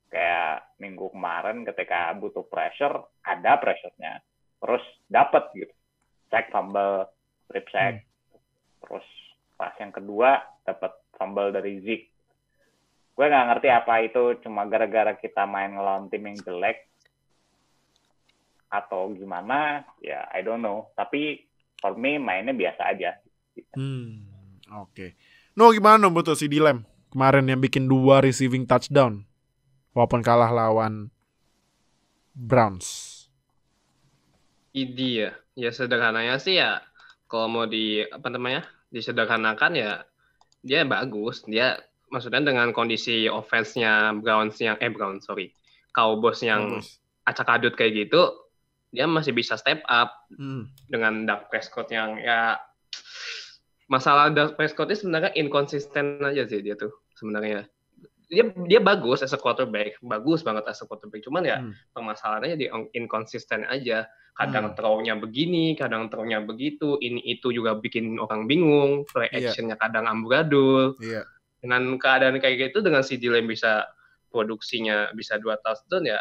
kayak minggu kemarin ketika butuh pressure ada pressurenya Terus dapat gitu. Cek fumble, strip sack. Hmm. Terus pas yang kedua dapat fumble dari Zik. Gue nggak ngerti apa itu cuma gara-gara kita main ngelawan tim yang jelek atau gimana ya I don't know tapi for me mainnya biasa aja. Hmm oke. Okay. No gimana nomor tuh si Dilem? kemarin yang bikin dua receiving touchdown walaupun kalah lawan Browns. Idi ya, ya sederhananya sih ya kalau mau di apa namanya disederhanakan ya dia bagus dia maksudnya dengan kondisi offense-nya Browns yang eh Browns sorry Cowboys yang oh, acak adut kayak gitu dia masih bisa step up hmm. dengan Dak Prescott yang ya masalah Dak Prescott ini sebenarnya inkonsisten aja sih dia tuh sebenarnya dia dia bagus as a quarterback, bagus banget as a quarterback. Cuman ya hmm. permasalahannya di inconsistent aja. Kadang hmm. throw-nya begini, kadang throw-nya begitu. Ini itu juga bikin orang bingung. Play iya. action-nya yeah. kadang amburadul. Yeah. Dengan keadaan kayak gitu dengan si Dylan bisa produksinya bisa dua touchdown ya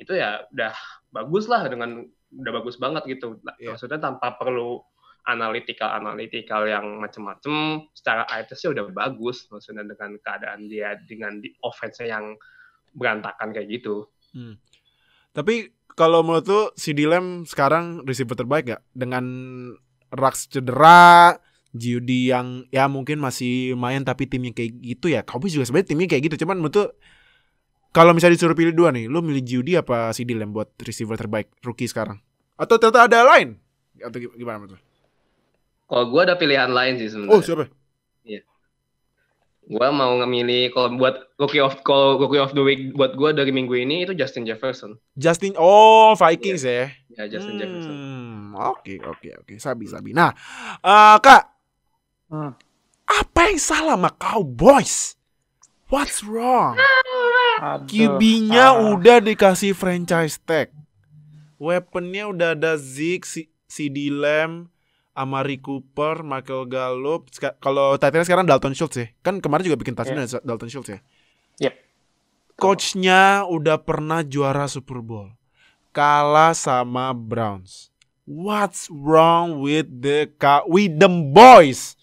itu ya udah bagus lah dengan udah bagus banget gitu. Yeah. Iya. Maksudnya tanpa perlu analytical-analytical yang macam-macam secara IT sih udah bagus maksudnya dengan keadaan dia dengan di offense yang berantakan kayak gitu. Hmm. Tapi kalau menurut lu si Dilem sekarang receiver terbaik gak? Dengan Rax cedera, Judy yang ya mungkin masih main tapi timnya kayak gitu ya. Kau juga sebenarnya timnya kayak gitu. Cuman menurut kalau misalnya disuruh pilih dua nih, lu milih Judy apa si Dilem buat receiver terbaik rookie sekarang? Atau ternyata ada lain? Atau gimana menurut kalau gue ada pilihan lain sih sebenarnya. Oh siapa? Iya. Gue mau ngemilih kalau buat rookie of kalau rookie of the week buat gue dari minggu ini itu Justin Jefferson. Justin oh Vikings yeah. ya? Ya Justin hmm, Jefferson. Oke okay, oke okay, oke okay. sabi sabi. Nah uh, kak hmm. apa yang salah sama boys? What's wrong? QB-nya ah. udah dikasih franchise tag. Weaponnya udah ada Zeke, si, CD Lamb, Amari Cooper, Michael Gallup. Kalau Titans sekarang Dalton Schultz sih. Ya. Kan kemarin juga bikin touchdown yeah. Iya. Dalton Schultz ya. Yep. Coachnya udah pernah juara Super Bowl. Kalah sama Browns. What's wrong with the with them boys?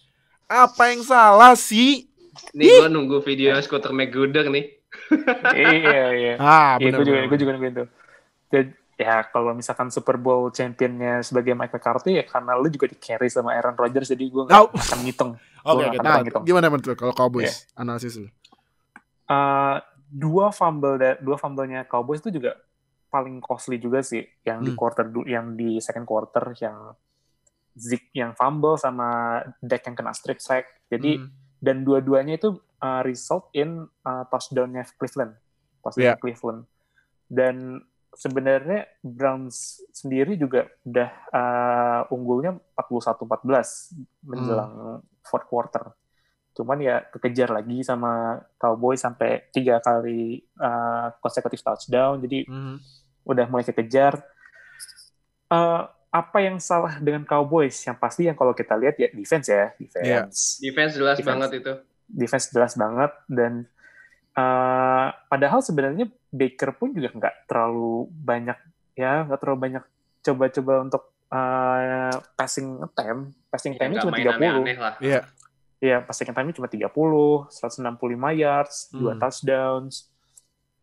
Apa yang salah sih? Nih gua nunggu video skuter McGuder nih. iya iya. Ah, bener, ya, gue juga gue juga nungguin tuh ya kalau misalkan Super Bowl championnya sebagai Mike McCarthy ya karena lu juga di carry sama Aaron Rodgers jadi gue nggak oh. akan ngitung. Oke, okay, okay. nah, gimana menurut kalau Cowboys yeah. analisis lu? Uh, dua fumble dua fumble-nya Cowboys itu juga paling costly juga sih yang hmm. di quarter yang di second quarter yang Zeke yang fumble sama deck yang kena strip sack. Jadi hmm. dan dua-duanya itu uh, result in uh, touchdownnya Cleveland, touchdown yeah. Cleveland. Dan sebenarnya Browns sendiri juga udah uh, unggulnya 41-14 menjelang hmm. fourth quarter. Cuman ya kekejar lagi sama Cowboy sampai tiga kali uh, consecutive touchdown. Jadi hmm. udah mulai kekejar. Uh, apa yang salah dengan Cowboys? Yang pasti yang kalau kita lihat ya defense ya, iya. defense. Yeah. Defense jelas defense, banget itu. Defense jelas banget dan Eh, padahal sebenarnya Baker pun juga nggak terlalu banyak ya nggak terlalu banyak coba-coba untuk uh, passing time passing ya, time cuma 30 aneh -aneh lah. Iya. Iya, passing time-nya cuma 30, 165 yards, hmm. 2 touchdowns.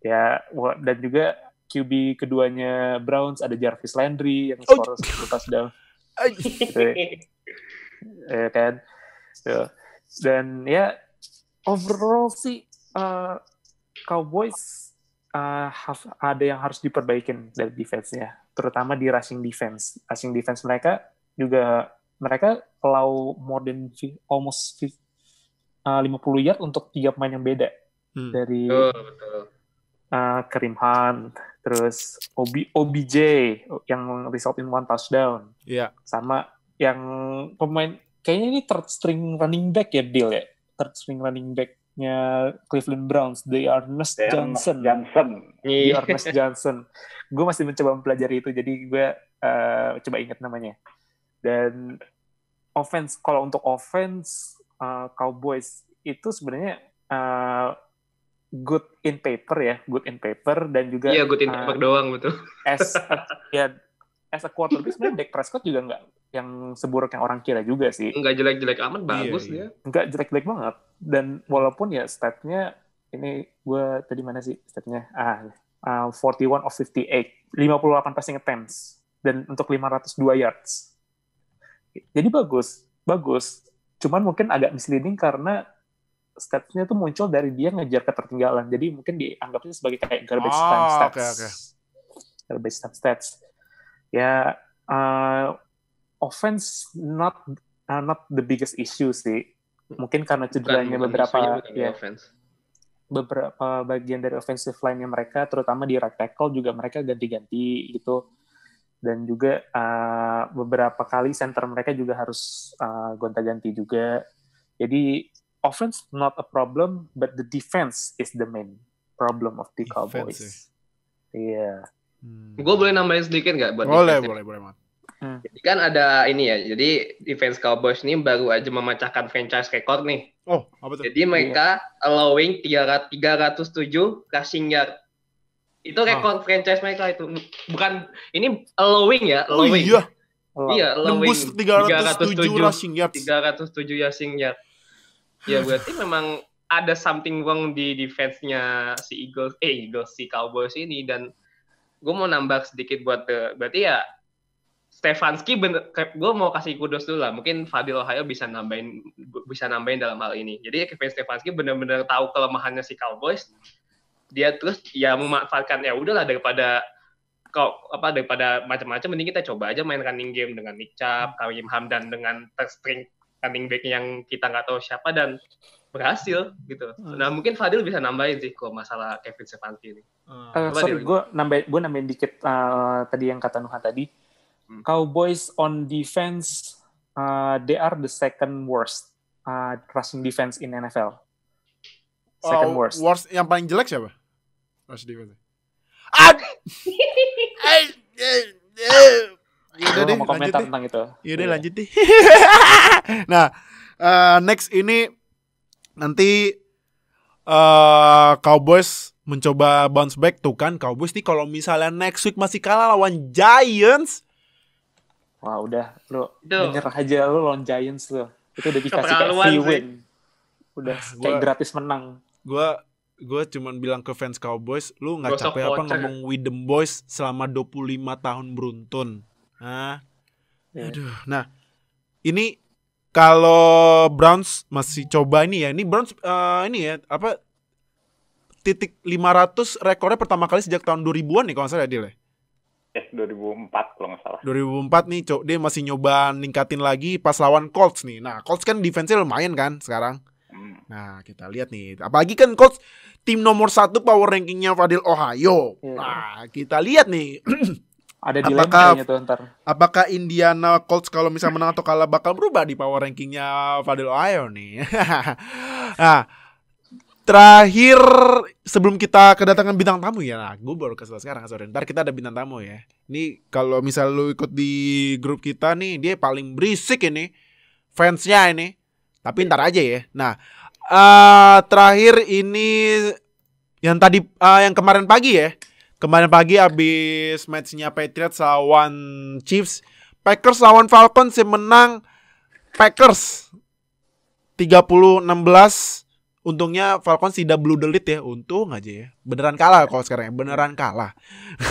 Ya, dan juga QB keduanya Browns ada Jarvis Landry yang skor oh. touchdown. gitu. Iya kan. So, dan ya overall sih uh, Cowboys uh, ada yang harus diperbaikin dari defense-nya, terutama di rushing defense. Rushing defense mereka juga mereka allow more than almost 50, uh, 50 yard untuk tiga pemain yang beda hmm. dari Uh, Hunt, terus OB, OBJ yang result in one touchdown, yeah. sama yang pemain kayaknya ini third string running back ya Bill ya third string running back nya Cleveland Browns, Dearness Johnson. Johnson. Ernest Johnson. Gue masih mencoba mempelajari itu, jadi gue uh, coba ingat namanya. Dan offense, kalau untuk offense uh, Cowboys itu sebenarnya uh, good in paper ya, good in paper dan juga. Iya, yeah, good in paper uh, paper doang betul. As a, ya, as a quarterback sebenarnya Dak Prescott juga nggak yang seburuk yang orang kira juga sih. Enggak jelek-jelek amat, iya, bagus iya, iya. dia. Nggak jelek-jelek banget. Dan walaupun ya statnya, ini gue tadi mana sih statnya? Ah, uh, ah, 41 of 58. 58 passing attempts. Dan untuk 502 yards. Jadi bagus. Bagus. Cuman mungkin agak misleading karena statnya tuh muncul dari dia ngejar ketertinggalan. Jadi mungkin dianggapnya sebagai kayak garbage oh, time stats. Okay, okay. Garbage time stats. Ya, uh, offense not uh, not the biggest issue sih. Hmm. Mungkin karena cederanya beberapa ya, offense. beberapa bagian dari offensive line-nya mereka, terutama di right tackle juga mereka ganti-ganti gitu. Dan juga uh, beberapa kali center mereka juga harus uh, gonta-ganti juga. Jadi offense not a problem, but the defense is the main problem of the defense, Cowboys. Eh. Iya. Yeah. Hmm. Gue boleh nambahin sedikit nggak buat Boleh, defense? boleh, boleh, Hmm. Jadi kan ada ini ya, jadi defense Cowboys ini baru aja memecahkan franchise record nih. Oh, apa tuh? Jadi mereka oh. allowing ratus 307 rushing yard. Itu ah. rekor oh. franchise mereka itu. Bukan ini allowing ya, oh, allowing. Oh, iya. Oh. Iya, allowing. ratus 307, 307 rushing yard. 307 rushing yard. Ya berarti memang ada something wrong di defense-nya si Eagles, eh Eagles si Cowboys ini dan gue mau nambah sedikit buat berarti ya Stefanski bener, gue mau kasih kudos dulu lah. Mungkin Fadil Ohio bisa nambahin bisa nambahin dalam hal ini. Jadi Kevin Stefanski benar-benar tahu kelemahannya si Cowboys. Dia terus ya memanfaatkan ya udahlah daripada kok apa daripada macam-macam mending kita coba aja main running game dengan Nick Chubb, Karim Hamdan dengan string running back yang kita nggak tahu siapa dan berhasil gitu. Nah mungkin Fadil bisa nambahin sih kalau masalah Kevin Stefanski ini. Uh, sorry, gue nambahin gue nambahin dikit uh, tadi yang kata Nuha tadi Cowboys on defense, uh, they are the second worst uh, rushing defense in NFL. Second uh, worst. Worst yang paling jelek siapa? Rush defense. Ah! Yaudah deh, mau komentar tentang itu. Yaudah deh, iya. lanjut deh. nah, uh, next ini nanti uh, Cowboys mencoba bounce back tuh kan Cowboys nih kalau misalnya next week masih kalah lawan Giants Wah udah, lu menyerah aja lu lawan Giants lu. Itu udah dikasih kayak free sih. win. Udah gua, gratis menang. Gua gue cuman bilang ke fans Cowboys, lu nggak capek apa ngomong with the boys selama 25 tahun beruntun. Nah, yeah. aduh. Nah, ini kalau Browns masih coba ini ya. Ini Browns uh, ini ya apa titik 500 rekornya pertama kali sejak tahun 2000-an nih kalau nggak salah ya, Dile. Ya? Yes, eh, 2004 kalau nggak salah. 2004 nih, Cok. Dia masih nyoba ningkatin lagi pas lawan Colts nih. Nah, Colts kan defense-nya lumayan kan sekarang. Hmm. Nah, kita lihat nih. Apalagi kan Colts tim nomor satu power rankingnya Fadil Ohio. Hmm. Nah, kita lihat nih. Ada apakah, tuh gitu, ntar. Apakah Indiana Colts kalau misalnya menang atau kalah bakal berubah di power rankingnya Fadil Ohio nih? nah, terakhir sebelum kita kedatangan bintang tamu ya nah gue baru kesel sekarang sore ntar kita ada bintang tamu ya ini kalau misal lu ikut di grup kita nih dia paling berisik ini fansnya ini tapi ntar aja ya nah uh, terakhir ini yang tadi uh, yang kemarin pagi ya kemarin pagi abis matchnya Patriots lawan Chiefs Packers lawan Falcons yang menang Packers 30 16 untungnya Falcons tidak blue delete ya untung aja ya beneran kalah kalau sekarang ya beneran kalah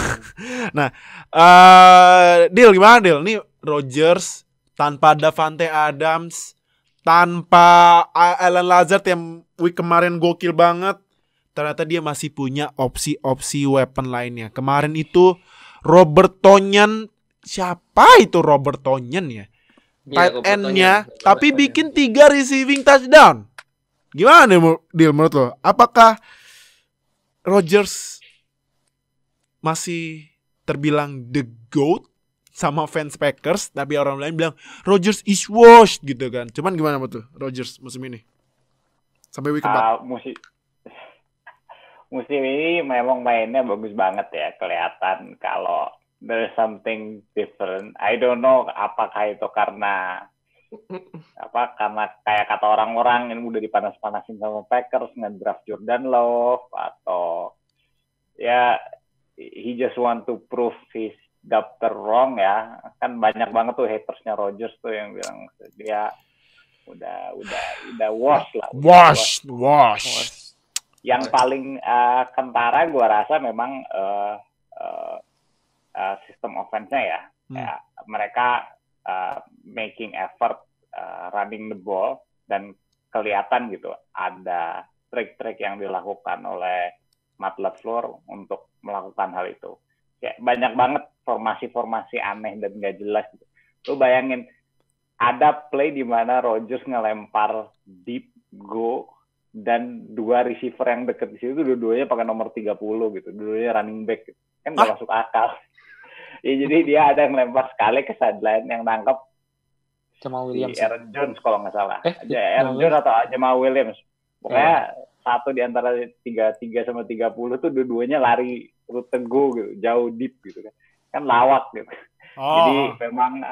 nah uh, eh, deal gimana deal nih Rogers tanpa Davante Adams tanpa Alan Lazard yang week kemarin gokil banget ternyata dia masih punya opsi-opsi weapon lainnya kemarin itu Robert Tonyan siapa itu Robert Tonyan ya iya, tight end-nya. tapi bikin tiga receiving touchdown Gimana nih deal menurut lo? Apakah Rogers masih terbilang the goat sama fans Packers tapi orang lain bilang Rogers is washed gitu kan. Cuman gimana betul Rogers musim ini? Sampai week keempat. Uh, ah, musim musim ini memang mainnya bagus banget ya kelihatan kalau there's something different. I don't know apakah itu karena apa karena kayak kata orang-orang yang udah dipanas-panasin sama Packers dengan draft Jordan Love atau ya he just want to prove his doctor wrong ya kan banyak banget tuh hatersnya Rogers tuh yang bilang dia udah udah udah wash lah udah wash, wash wash yang paling uh, kentara gue rasa memang uh, uh, uh, sistem offense-nya ya hmm. ya mereka uh, making effort uh, running the ball dan kelihatan gitu ada trik-trik yang dilakukan oleh Matt LaFleur untuk melakukan hal itu. Kayak banyak banget formasi-formasi aneh dan gak jelas. Lu bayangin ada play di mana Rodgers ngelempar deep go dan dua receiver yang deket di situ dua-duanya pakai nomor 30 gitu, dua-duanya running back. Gitu. Kan gak masuk akal ya, jadi dia ada yang lempar sekali ke sideline yang nangkep Jamal Williams. Si Aaron Jones kalau nggak salah. Eh, Aaron Jones atau Jamal Williams. Pokoknya yeah. satu di antara tiga tiga sama tiga puluh tuh dua-duanya lari teguh gitu, jauh deep gitu kan. Kan lawak gitu. Oh. Jadi memang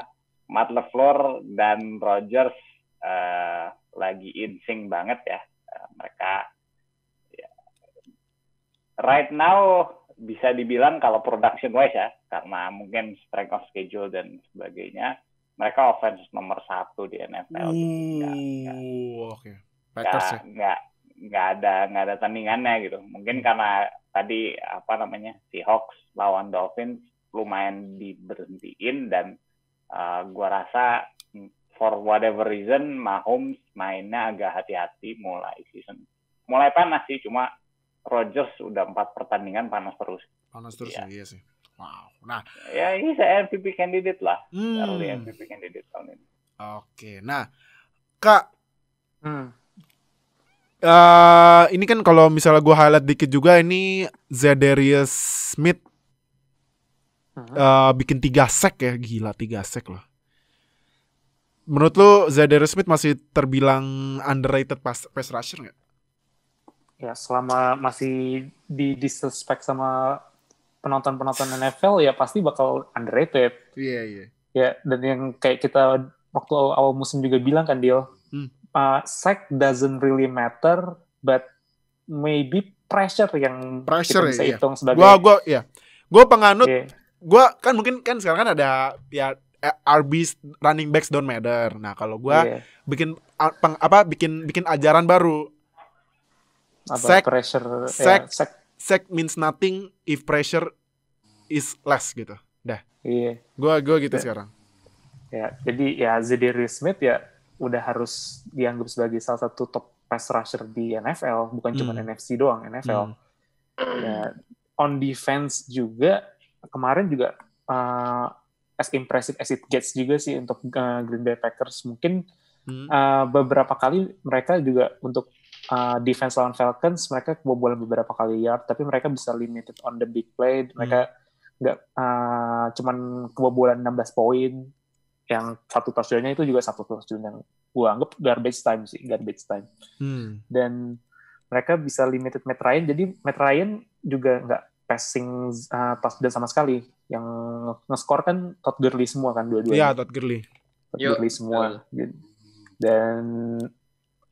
Matt LeFleur dan Rogers uh, eh, lagi insing banget ya. Uh, mereka ya. right now bisa dibilang kalau production wise ya, karena mungkin strength of schedule dan sebagainya, mereka offense nomor satu di NFL. juga gitu. oke. Okay. Ya? Nggak, nggak ada nggak ada tandingannya gitu. Mungkin hmm. karena tadi apa namanya si Hawks lawan Dolphins lumayan diberhentiin dan uh, gua rasa for whatever reason Mahomes mainnya agak hati-hati mulai season mulai panas sih cuma Rodgers udah empat pertandingan panas terus. Panas terus iya. ya, iya sih. Wow. Nah, ya ini saya MVP kandidat lah. Hmm. Early MVP kandidat tahun ini. Oke. Nah, Kak. Hmm. Uh, ini kan kalau misalnya gue highlight dikit juga ini Zedarius Smith uh, bikin tiga sek ya gila tiga sek loh. Menurut lo Zedarius Smith masih terbilang underrated pass, pass rusher nggak? ya selama masih di disrespect sama penonton-penonton NFL ya pasti bakal underrated. Iya, yeah, iya. Yeah. Ya, dan yang kayak kita waktu awal, awal musim juga bilang kan, Deal, hmm. uh, sack doesn't really matter, but maybe pressure yang pressure, kita bisa yeah. hitung sebagai... Gua, gua, ya. Yeah. Gua penganut, yeah. gua kan mungkin kan sekarang kan ada ya eh, RB running backs don't matter. Nah, kalau gue yeah. bikin uh, apa bikin bikin ajaran baru apa sec, pressure ya, sec, ya, sec. sec means nothing if pressure is less gitu. Dah. Iya. Gua gua gitu ya. sekarang. Ya, jadi ya Zadarius Smith ya udah harus dianggap sebagai salah satu top pass rusher di NFL, bukan hmm. cuma NFC doang, NFL. Hmm. Ya, on defense juga kemarin juga uh, as impressive as it gets juga sih untuk uh, Green Bay Packers. Mungkin hmm. uh, beberapa kali mereka juga untuk uh, defense lawan Falcons mereka kebobolan beberapa kali ya, tapi mereka bisa limited on the big play mereka hmm. nggak hmm. uh, cuman kebobolan 16 poin yang satu touchdownnya itu juga satu touchdown yang gue anggap garbage time sih garbage time hmm. dan mereka bisa limited Matt Ryan jadi Matt Ryan juga nggak passing uh, touchdown sama sekali yang nge-score kan Todd Gurley semua kan dua-duanya iya Todd Gurley Todd Gurley semua dan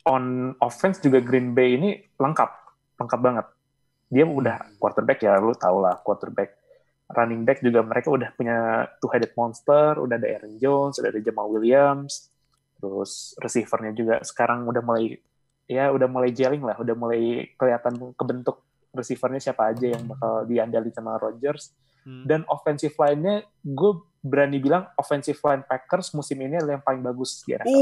on offense juga Green Bay ini lengkap, lengkap banget. Dia hmm. udah quarterback ya, lu tau lah quarterback. Running back juga mereka udah punya two-headed monster, udah ada Aaron Jones, udah ada Jamal Williams, terus receivernya juga sekarang udah mulai ya udah mulai jeling lah, udah mulai kelihatan kebentuk receivernya siapa aja yang bakal diandali sama Rodgers. Hmm. Dan offensive line-nya gue berani bilang offensive line Packers musim ini adalah yang paling bagus di NFL.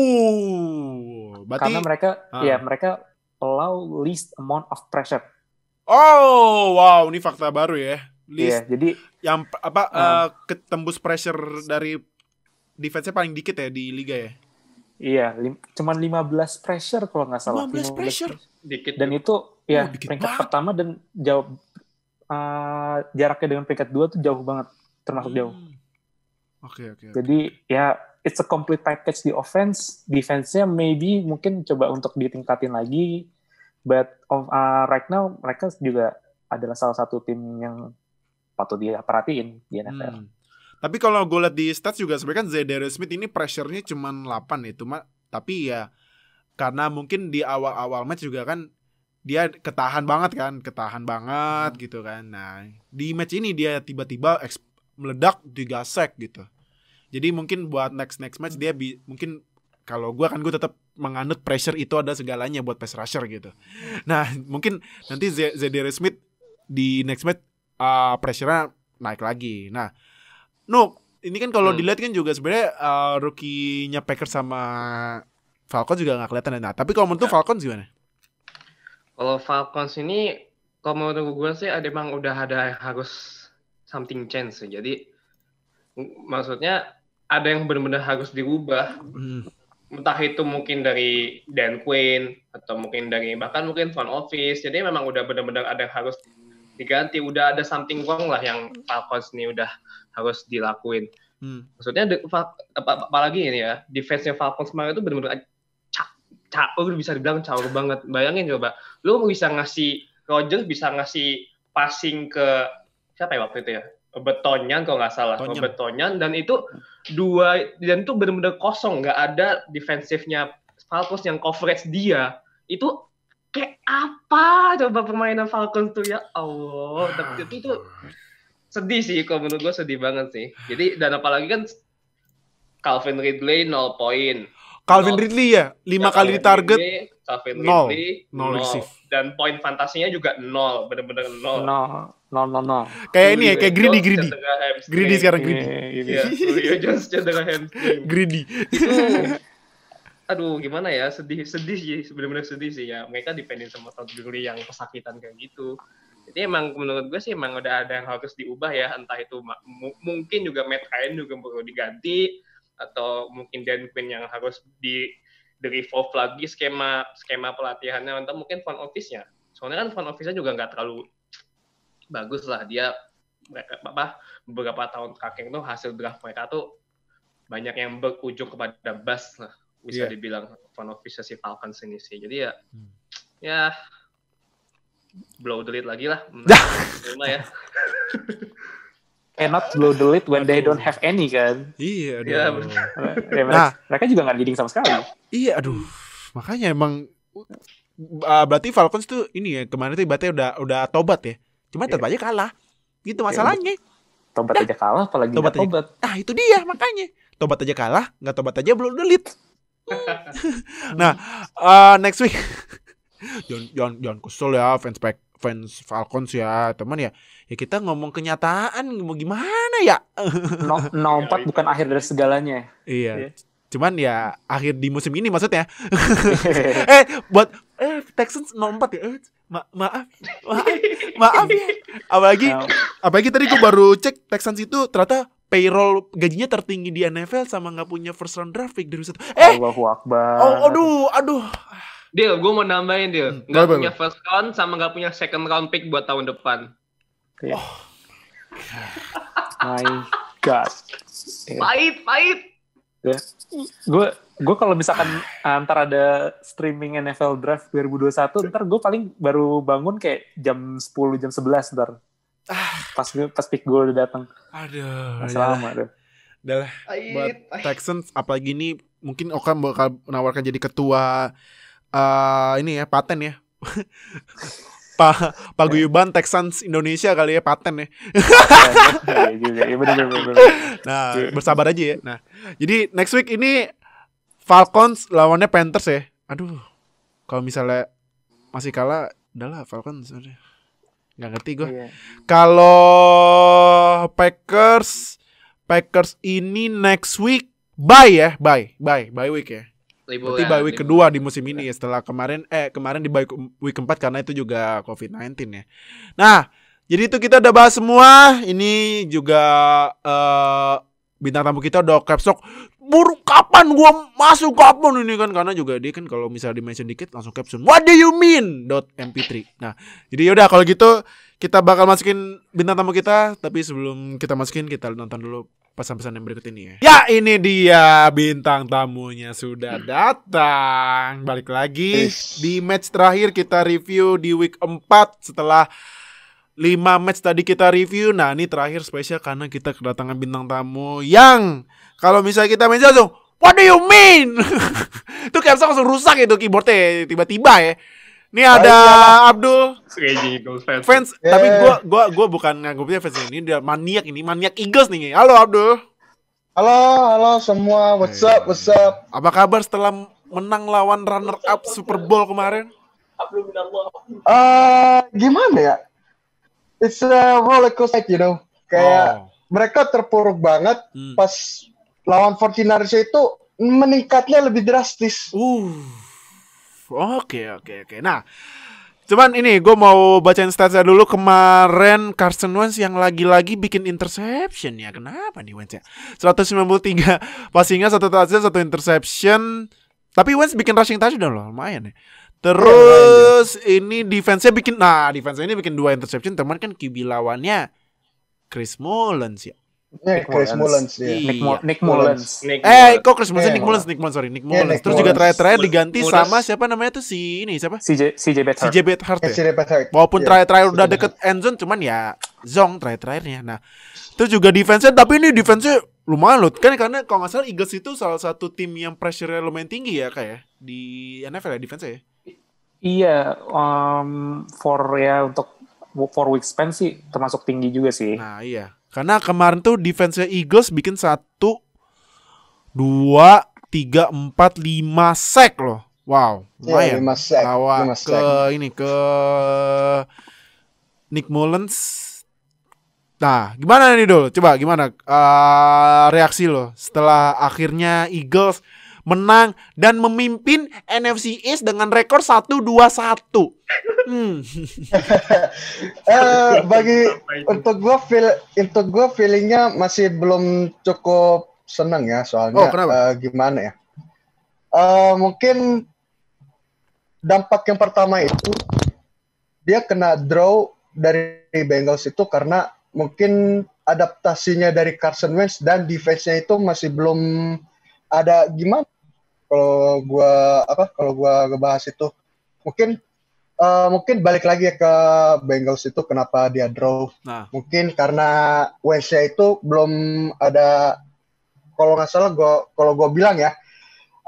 Uh, Karena mereka uh. ya mereka allow least amount of pressure. Oh, wow, ini fakta baru ya. Iya, least yeah, jadi yang apa uh, uh, ketembus pressure dari defense-nya paling dikit ya di liga ya. Iya, lim cuman 15 pressure kalau nggak salah. 15, 15 pressure. Dikit. Dan itu ya, oh, ya peringkat banget. pertama dan jauh uh, jaraknya dengan peringkat dua tuh jauh banget termasuk hmm. jauh. Oke okay, oke. Okay, Jadi okay. ya it's a complete package di offense, defense-nya maybe mungkin coba untuk ditingkatin lagi. But uh, right now mereka juga adalah salah satu tim yang patut dia perhatiin di NFL. Hmm. Tapi kalau gue lihat di stats juga sebenarnya kan Zedere Smith ini pressure-nya cuma 8 ya, cuma tapi ya karena mungkin di awal-awal match juga kan dia ketahan banget kan, ketahan banget hmm. gitu kan. Nah, di match ini dia tiba-tiba meledak digasek gitu jadi mungkin buat next next match dia bi mungkin kalau gue kan gue tetap menganut pressure itu ada segalanya buat pass rusher gitu nah mungkin nanti Zadarius Smith di next match uh, ah, pressure naik lagi nah no ini kan kalau hmm. dilihat kan juga sebenarnya uh, rookie-nya Packers sama Falcon juga nggak kelihatan ya. nah tapi kalau menurut ya. Falcons gimana kalau Falcons ini kalau menurut gue sih ada emang udah ada harus something change Jadi maksudnya ada yang benar-benar harus diubah. Hmm. Entah itu mungkin dari Dan Quinn atau mungkin dari bahkan mungkin front office. Jadi memang udah benar-benar ada yang harus diganti. Udah ada something wrong lah yang Falcons ini udah harus dilakuin. Hmm. Maksudnya apalagi ini ya, defense-nya Falcons kemarin itu benar-benar caur oh, bisa dibilang caur banget. Bayangin coba, lu bisa ngasih Roger bisa ngasih passing ke siapa ya waktu itu ya betonyan kalau nggak salah betonyan. betonyan dan itu dua dan itu benar-benar kosong nggak ada defensifnya Falcons yang coverage dia itu kayak apa coba permainan Falcons tuh ya Allah tapi itu, itu sedih sih kalau menurut gue sedih banget sih jadi dan apalagi kan Calvin Ridley 0 poin Calvin Ridley ya lima ya, kali di target Calvin Ridley 0, dan poin fantasinya juga 0 bener-bener 0 0 No, no, no. kayak ini ya kayak greedy greedy greedy sekarang greedy yeah, iya, iya, iya. Julio Jones cedera hamstring greedy aduh gimana ya sedih sedih sih sebenarnya sedih sih ya mereka dipending sama Todd Gurley yang kesakitan kayak gitu jadi emang menurut gue sih emang udah ada yang harus diubah ya entah itu mungkin juga Matt Ryan juga perlu diganti atau mungkin Dan Quinn yang harus di di revolve lagi skema skema pelatihannya entah mungkin front office-nya soalnya kan front office-nya juga nggak terlalu bagus lah dia mereka apa beberapa tahun terakhir tuh hasil draft mereka tuh banyak yang berujung kepada bus lah bisa yeah. dibilang fan office si Falcons ini sih jadi ya hmm. ya blow delete lagi lah ya cannot blow the lid when they don't have any kan iya yeah, ya, mereka, nah, mereka juga nggak leading sama sekali iya aduh makanya emang uh, berarti Falcons tuh ini ya kemarin tuh berarti udah udah tobat ya Cuma iya. tetap yeah. aja kalah. Gitu iya, masalahnya. Yeah. Tobat nah, aja kalah apalagi tobat aja. Nah, itu dia makanya. Tobat aja kalah, nggak tobat aja belum delete nah, uh, next week jangan jangan jangan kesel ya fans pack fans Falcons ya teman ya ya kita ngomong kenyataan mau gimana ya no, 4 iya, bukan akhir dari segalanya iya yeah. Cuman ya akhir di musim ini maksudnya. eh buat eh Texans 04 ya. Eh, ma maaf. Maaf. Maaf ya. Apalagi ya no. apalagi tadi gue baru cek Texans itu ternyata payroll gajinya tertinggi di NFL sama nggak punya first round draft pick dari satu. Eh, Allahu Akbar. Oh, aduh, aduh. Deal, gue mau nambahin deal. Hmm, gak punya first round sama gak punya second round pick buat tahun depan. Oh. My God. Pahit, pahit. Ya. Gue gue kalau misalkan antara ada streaming NFL Draft 2021, ntar gue paling baru bangun kayak jam 10, jam 11 ntar. Ah. Pas pas pick gue udah datang. Aduh. selamat. ya. deh. lah. Buat Texans apalagi ini mungkin Oka bakal menawarkan jadi ketua uh, ini ya paten ya. pa paguyuban Texans Indonesia kali ya paten ya. Iya, iya, nah, iya. bersabar aja ya. Nah, jadi next week ini Falcons lawannya Panthers ya. Aduh, kalau misalnya masih kalah, adalah Falcons Gak ngerti gue. Kalau Packers, Packers ini next week bye ya, bye, bye, bye week ya. Liburan, Berarti ya, bye week kedua di musim ini ya setelah kemarin eh kemarin di bye week keempat karena itu juga COVID-19 ya. Nah, jadi itu kita udah bahas semua. Ini juga uh, bintang tamu kita udah capsok buruk kapan gua masuk kapan ini kan karena juga dia kan kalau misalnya di mention dikit langsung caption what do you mean dot mp3 nah jadi yaudah kalau gitu kita bakal masukin bintang tamu kita tapi sebelum kita masukin kita nonton dulu pesan-pesan yang berikut ini ya. Ya ini dia bintang tamunya sudah datang. Balik lagi di match terakhir kita review di week 4 setelah 5 match tadi kita review. Nah, ini terakhir spesial karena kita kedatangan bintang tamu yang kalau misalnya kita main langsung What do you mean? Tuh kayak langsung rusak itu keyboardnya tiba-tiba ya. Ini ada oh, Abdul. Fans, yeah. tapi gue gua gua bukan punya fans ini, dia maniak ini, maniak Eagles nih. Halo Abdul. Halo, halo semua. What's up? What's up? Apa kabar setelah menang lawan runner up Super Bowl kemarin? Uh, gimana ya? It's a roller coaster, you know. Kayak oh. mereka terpuruk banget hmm. pas lawan 49ers itu meningkatnya lebih drastis. Uh Oke, oke, oke. Nah, cuman ini gue mau bacain statsnya dulu kemarin Carson Wentz yang lagi-lagi bikin interception ya. Kenapa nih Wentz ya? 193 passingnya satu touchdown, satu interception. Tapi Wentz bikin rushing touchdown loh, lumayan ya. Terus ya, ini defense-nya bikin nah, defense nya ini bikin dua interception, teman kan QB lawannya Chris Mullins ya. Nick, Chris Mullins, ya. Nick, Mullins. Iya. Nick Mullins. Eh, eh kok Chris Mullins, yeah. Nick Mullins, Nick Mullins, sorry, Nick Mullins. Yeah, Nick Terus Mullins. juga terakhir-terakhir diganti Mullins. sama siapa namanya tuh si ini siapa? CJ CJ Beathard. CJ Bethard. Ya? CJ Walaupun yeah. terakhir-terakhir udah deket end zone, cuman ya zong terakhir-terakhirnya. Nah, terus juga defense-nya, tapi ini defense-nya lumayan loh kan karena kalau nggak salah Eagles itu salah satu tim yang pressure-nya lumayan tinggi ya kayak ya? di NFL ya defense ya. Iya, um, for ya untuk for week span sih termasuk tinggi juga sih. Nah iya. Karena kemarin tuh defense-nya Eagles bikin satu, dua, tiga, empat, lima sack loh. Wow, iya, lumayan. Yeah, sack. Lawan ke ini ke Nick Mullens. Nah, gimana nih dulu Coba gimana uh, reaksi lo setelah akhirnya Eagles menang dan memimpin NFC East dengan rekor 1-2-1. Hmm. uh, bagi untuk gue feel untuk gue feelingnya masih belum cukup seneng ya soalnya oh, Uh, gimana ya? Uh, mungkin dampak yang pertama itu dia kena draw dari Bengals itu karena mungkin adaptasinya dari Carson Wentz dan defense-nya itu masih belum ada gimana kalau gua apa kalau gua ngebahas itu mungkin uh, mungkin balik lagi ya ke Bengals itu kenapa dia draw. Nah. Mungkin karena WC itu belum ada kalau nggak salah gua kalau gua bilang ya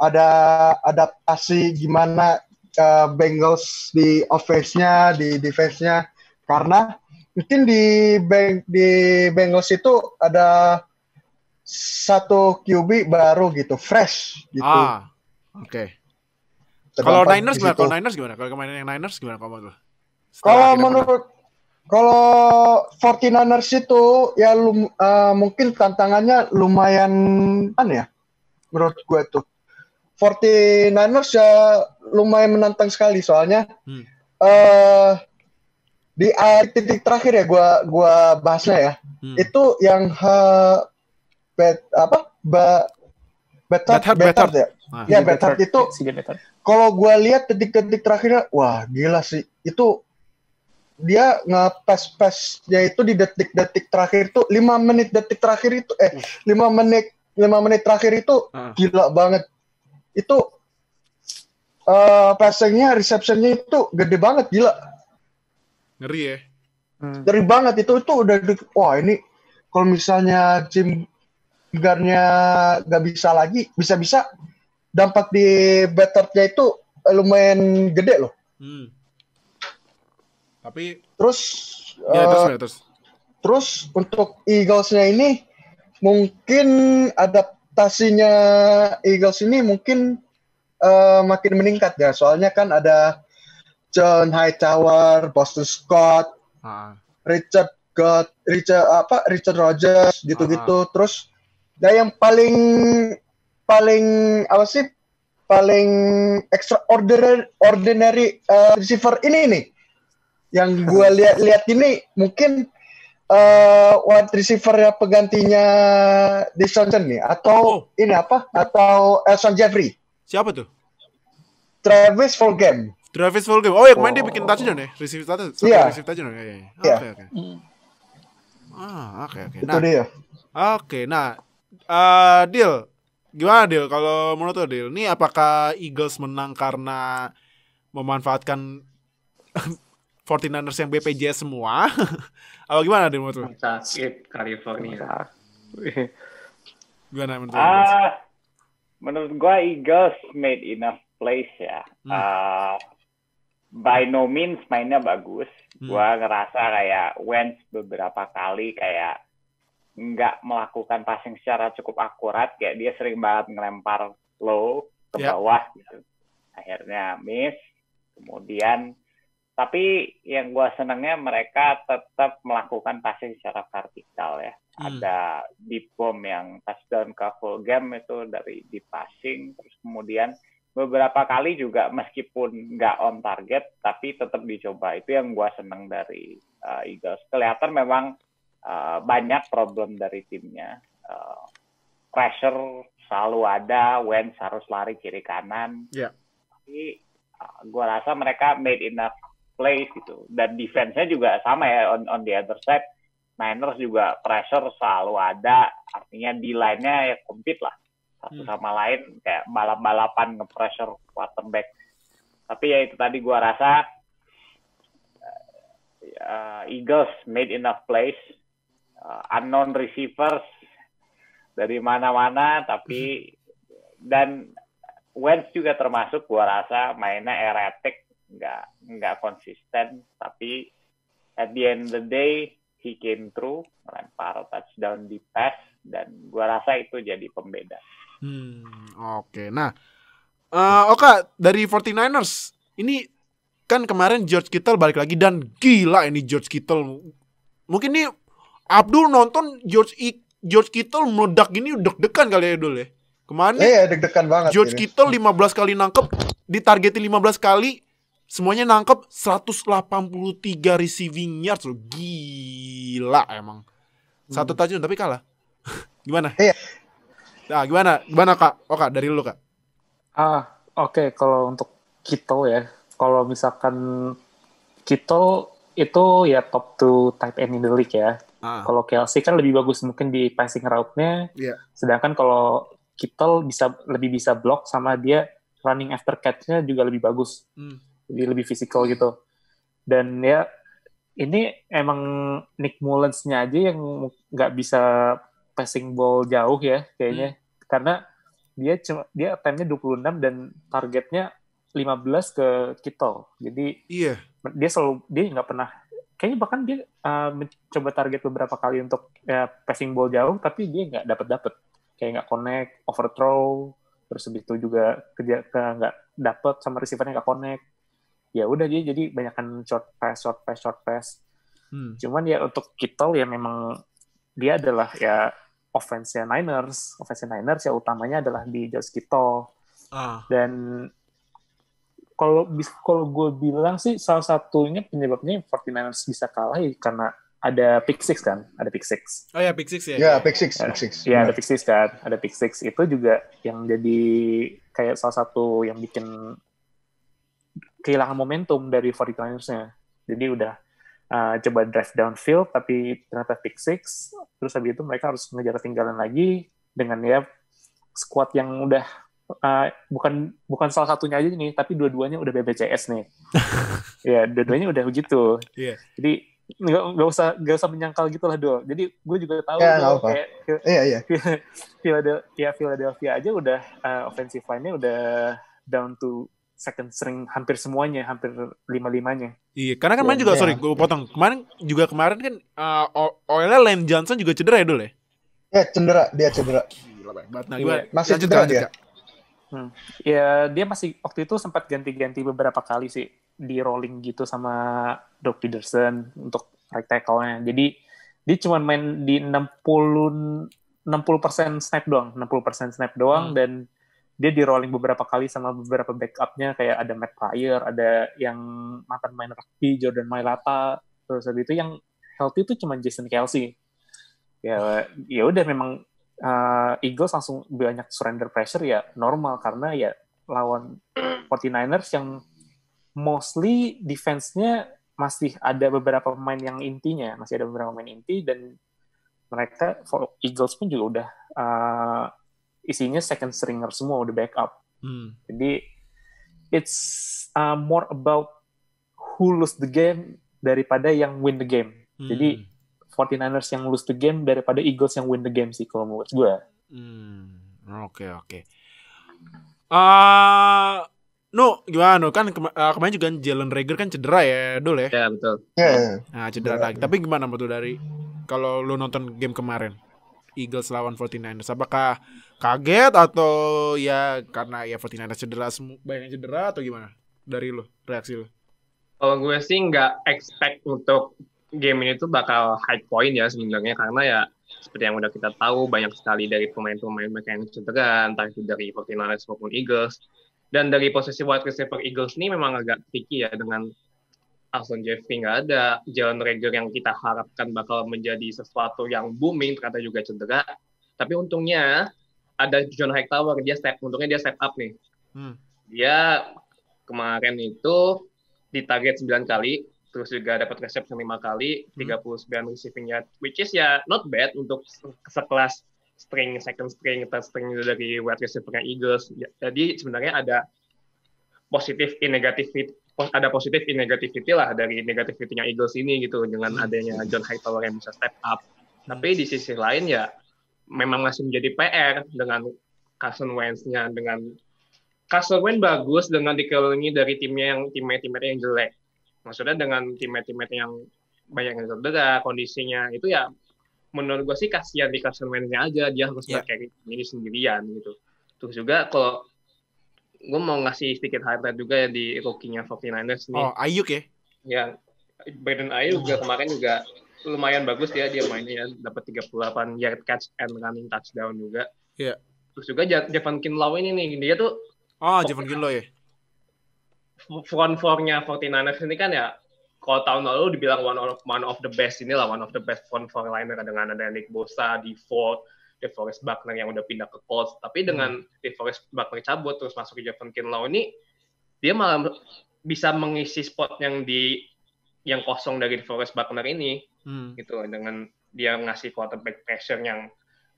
ada adaptasi gimana uh, Bengals di offense-nya, di defense-nya karena mungkin di Beng di Bengals itu ada satu QB baru gitu, fresh gitu. Ah. Oke. Okay. Kalau Niners gimana? Kalau Niners gimana? Kalau kemarin yang Niners gimana kalau tuh? Kalau menurut kalau 49ers itu ya lum, uh, mungkin tantangannya lumayan kan ya menurut gue tuh. 49ers ya lumayan menantang sekali soalnya hmm. uh, di titik terakhir ya gua gua bahasnya ya. Hmm. Itu yang uh, bet, apa? Ba, better, better, better, better, better. ya. Ah, ya itu kalau gue lihat detik-detik terakhirnya wah gila sih itu dia ngepes pesnya itu di detik-detik terakhir itu lima menit detik terakhir itu eh hmm. lima menit lima menit terakhir itu ah. gila banget itu uh, passingnya receptionnya itu gede banget gila ngeri ya hmm. ngeri banget itu itu udah di, wah ini kalau misalnya Jim Garnya nggak bisa lagi bisa-bisa dampak di betternya itu lumayan gede loh. Hmm. Tapi terus ya, eh, terus, uh, terus. terus untuk Eaglesnya ini mungkin adaptasinya Eagles ini mungkin uh, makin meningkat ya. Soalnya kan ada John Hightower, Boston Scott, ah. Richard God, Richard apa Richard Rogers gitu-gitu. Ah. Terus dan ya, yang paling paling apa sih paling extraordinary ordinary uh, receiver ini nih yang gue lihat lihat ini mungkin uh, wide receiver ya penggantinya Johnson nih atau oh. ini apa atau Elson Jeffrey siapa tuh Travis Fulgham Travis Fulgham oh yang main oh. dia bikin touchdown ya receiver touchdown yeah. Iya. receiver touchdown ya ya oke oke hmm. ah oke okay, oke okay. nah, itu dia oke okay, nah uh, eh, deal Gimana Dil? Kalau menurut lo Dil, ini apakah Eagles menang karena memanfaatkan 49ers yang BPJS semua? Atau gimana Dil menurut lo? Sakit California. gimana menurut lo? Uh, menurut gue Eagles made enough plays ya. Hmm. Uh, by no means mainnya bagus. Hmm. Gue ngerasa kayak Wentz beberapa kali kayak nggak melakukan passing secara cukup akurat kayak dia sering banget ngelempar low ke yeah. bawah gitu akhirnya miss kemudian tapi yang gue senengnya mereka tetap melakukan passing secara vertikal ya hmm. ada deep bomb yang touchdown ke full game itu dari deep passing terus kemudian beberapa kali juga meskipun nggak on target tapi tetap dicoba itu yang gue seneng dari uh, Eagles kelihatan memang Eh, banyak problem dari timnya. Uh, pressure selalu ada, when harus lari kiri kanan. Yeah. Tapi uh, eh, gue rasa mereka made enough place gitu. Dan defense-nya juga sama ya on, on the other side. Niners juga pressure selalu ada, artinya di line-nya ya compete lah satu hmm. sama hmm. lain kayak balap-balapan nge-pressure quarterback. Tapi ya itu tadi gua rasa uh, Eagles made enough place uh, unknown receivers dari mana-mana tapi dan Wentz juga termasuk gua rasa mainnya erratic nggak nggak konsisten tapi at the end of the day he came through lempar touchdown di pass dan gua rasa itu jadi pembeda. Hmm, oke. Okay. Nah, uh, Oka dari 49ers ini kan kemarin George Kittle balik lagi dan gila ini George Kittle. Mungkin ini Abdul nonton George I, George Kittle meledak gini deg-degan kali ya dulu ya. Kemarin Iya, yeah, deg-degan banget. George ini. Kittle 15 kali nangkep, ditargetin 15 kali, semuanya nangkep 183 receiving yards loh. Gila emang. Hmm. Satu touchdown tapi kalah. gimana? Iya. Nah, gimana? Gimana Kak? Oh, Kak, dari lu Kak. Ah, oke okay. kalau untuk Kito ya. Kalau misalkan Kito itu ya top 2 type end in the league ya. Ah. Kalau Kelsey kan lebih bagus mungkin di passing route-nya. Yeah. Sedangkan kalau Kittle bisa lebih bisa block sama dia running after catch-nya juga lebih bagus. Hmm. Jadi lebih physical gitu. Dan ya ini emang Nick Mullens-nya aja yang nggak bisa passing ball jauh ya kayaknya. Hmm. Karena dia cuma dia attempt-nya 26 dan targetnya 15 ke Kittle. Jadi iya. Yeah. dia selalu dia nggak pernah kayaknya bahkan dia uh, mencoba target beberapa kali untuk ya, passing ball jauh tapi dia nggak dapat dapat kayak nggak connect overthrow terus habis itu juga kerja ke nggak dapat sama receivernya nggak connect ya udah dia jadi banyakkan short pass short pass short pass hmm. cuman ya untuk Kittle ya memang dia adalah ya offense Niners offense Niners ya utamanya adalah di Josh Kittle ah. dan kalau kalau gue bilang sih salah satunya penyebabnya 49ers bisa kalah ya karena ada pick six kan, ada pick six. Oh ya pick six ya. Ya yeah, pick six, pick six. Ya yeah. ada pick six kan, ada pick six itu juga yang jadi kayak salah satu yang bikin kehilangan momentum dari 49ers-nya. Jadi udah uh, coba drive downfield tapi ternyata pick six, terus habis itu mereka harus mengejar ketinggalan lagi dengan ya squad yang udah uh, bukan bukan salah satunya aja nih, tapi dua-duanya udah BBCS nih. ya, dua-duanya udah begitu. Yeah. Jadi nggak nggak usah nggak usah menyangkal gitu lah Jadi gue juga tahu yeah, dol, apa. kayak yeah, iya. yeah. Philadelphia Philadelphia aja udah uh, offensive line-nya udah down to second string hampir semuanya, hampir lima-limanya. Iya, karena kemarin kan yeah, juga yeah. sorry gue potong. Kemarin juga kemarin kan uh, eh, oleh Lane Johnson juga cedera ya dulu ya? Eh ya, yeah, cedera, dia cedera. Gila banget. Nah, gimana? Iya. Masih cedera, cedera dia. Hmm. Ya dia masih waktu itu sempat ganti-ganti beberapa kali sih di rolling gitu sama Doc Peterson untuk right tackle-nya. Jadi dia cuma main di 60 60% snap doang, 60% snap doang hmm. dan dia di rolling beberapa kali sama beberapa backupnya kayak ada Matt Pryor, ada yang mantan main rugby Jordan Mailata, terus habis itu yang healthy itu cuma Jason Kelsey. Ya, ya udah memang uh, Eagles langsung banyak surrender pressure ya normal karena ya lawan 49ers yang mostly defense-nya masih ada beberapa pemain yang intinya, masih ada beberapa pemain inti dan mereka for Eagles pun juga udah uh, isinya second stringer semua udah backup. Hmm. Jadi it's uh, more about who lose the game daripada yang win the game. Hmm. Jadi 49ers yang lose the game daripada Eagles yang win the game sih kalau menurut gue. Hmm, oke okay, oke. Okay. Uh, no, gimana? No? Kan kema ah, kemarin juga Jalen Rager kan cedera ya, dulu ya? Iya, yeah, betul. Yeah. Ya, ya. Nah, cedera yeah. lagi. Tapi gimana betul dari kalau lu nonton game kemarin? Eagles lawan 49ers. Apakah kaget atau ya karena ya 49ers cedera banyak cedera atau gimana? Dari lu, reaksi lu? Kalau gue sih nggak expect untuk game ini tuh bakal high point ya sebenarnya karena ya seperti yang udah kita tahu banyak sekali dari pemain-pemain mereka yang cedera entah itu dari 49 maupun Eagles dan dari posisi wide receiver Eagles ini memang agak tricky ya dengan Alson Jeffrey nggak ada, John Rager yang kita harapkan bakal menjadi sesuatu yang booming ternyata juga cedera. Tapi untungnya ada John Hightower, dia step, untungnya dia step up nih. Hmm. Dia kemarin itu ditarget 9 kali, terus juga dapat reception lima kali, hmm. 39 receiving yard, which is ya not bad untuk sekelas string, second string, third string dari wide receiver Eagles. Ya, jadi sebenarnya ada positif in negativity ada positif in negativity lah dari negativity-nya Eagles ini gitu dengan hmm. adanya John Hightower yang bisa step up. Hmm. Tapi di sisi lain ya memang masih menjadi PR dengan Carson Wentz-nya dengan Carson Wentz bagus dengan dikelilingi dari timnya yang timnya timnya yang jelek maksudnya dengan teammate-teammate yang banyak yang cedera kondisinya itu ya menurut gue sih kasihan di Carson aja dia harus yeah. pakai ini sendirian gitu terus juga kalau gue mau ngasih sedikit highlight juga ya di rookie-nya 49ers nih. Oh, Ayuk ya? Ya, Brandon Ayuk juga kemarin juga lumayan bagus ya dia mainnya ya, dapat 38 yard catch and running touchdown juga. Iya. Yeah. Terus juga Javon Kinlaw ini nih, dia tuh ah, Oh, Javon Kinlaw ya front four-nya 49ers ini kan ya kalau tahun lalu dibilang one of one of the best inilah one of the best front four liner kan, dengan ada Nick Bosa, The Forest Buckner yang udah pindah ke Colts. Tapi hmm. dengan hmm. Forest Buckner cabut terus masuk ke Javon Kinlaw ini dia malah bisa mengisi spot yang di yang kosong dari Forest Buckner ini hmm. gitu dengan dia ngasih quarterback pressure yang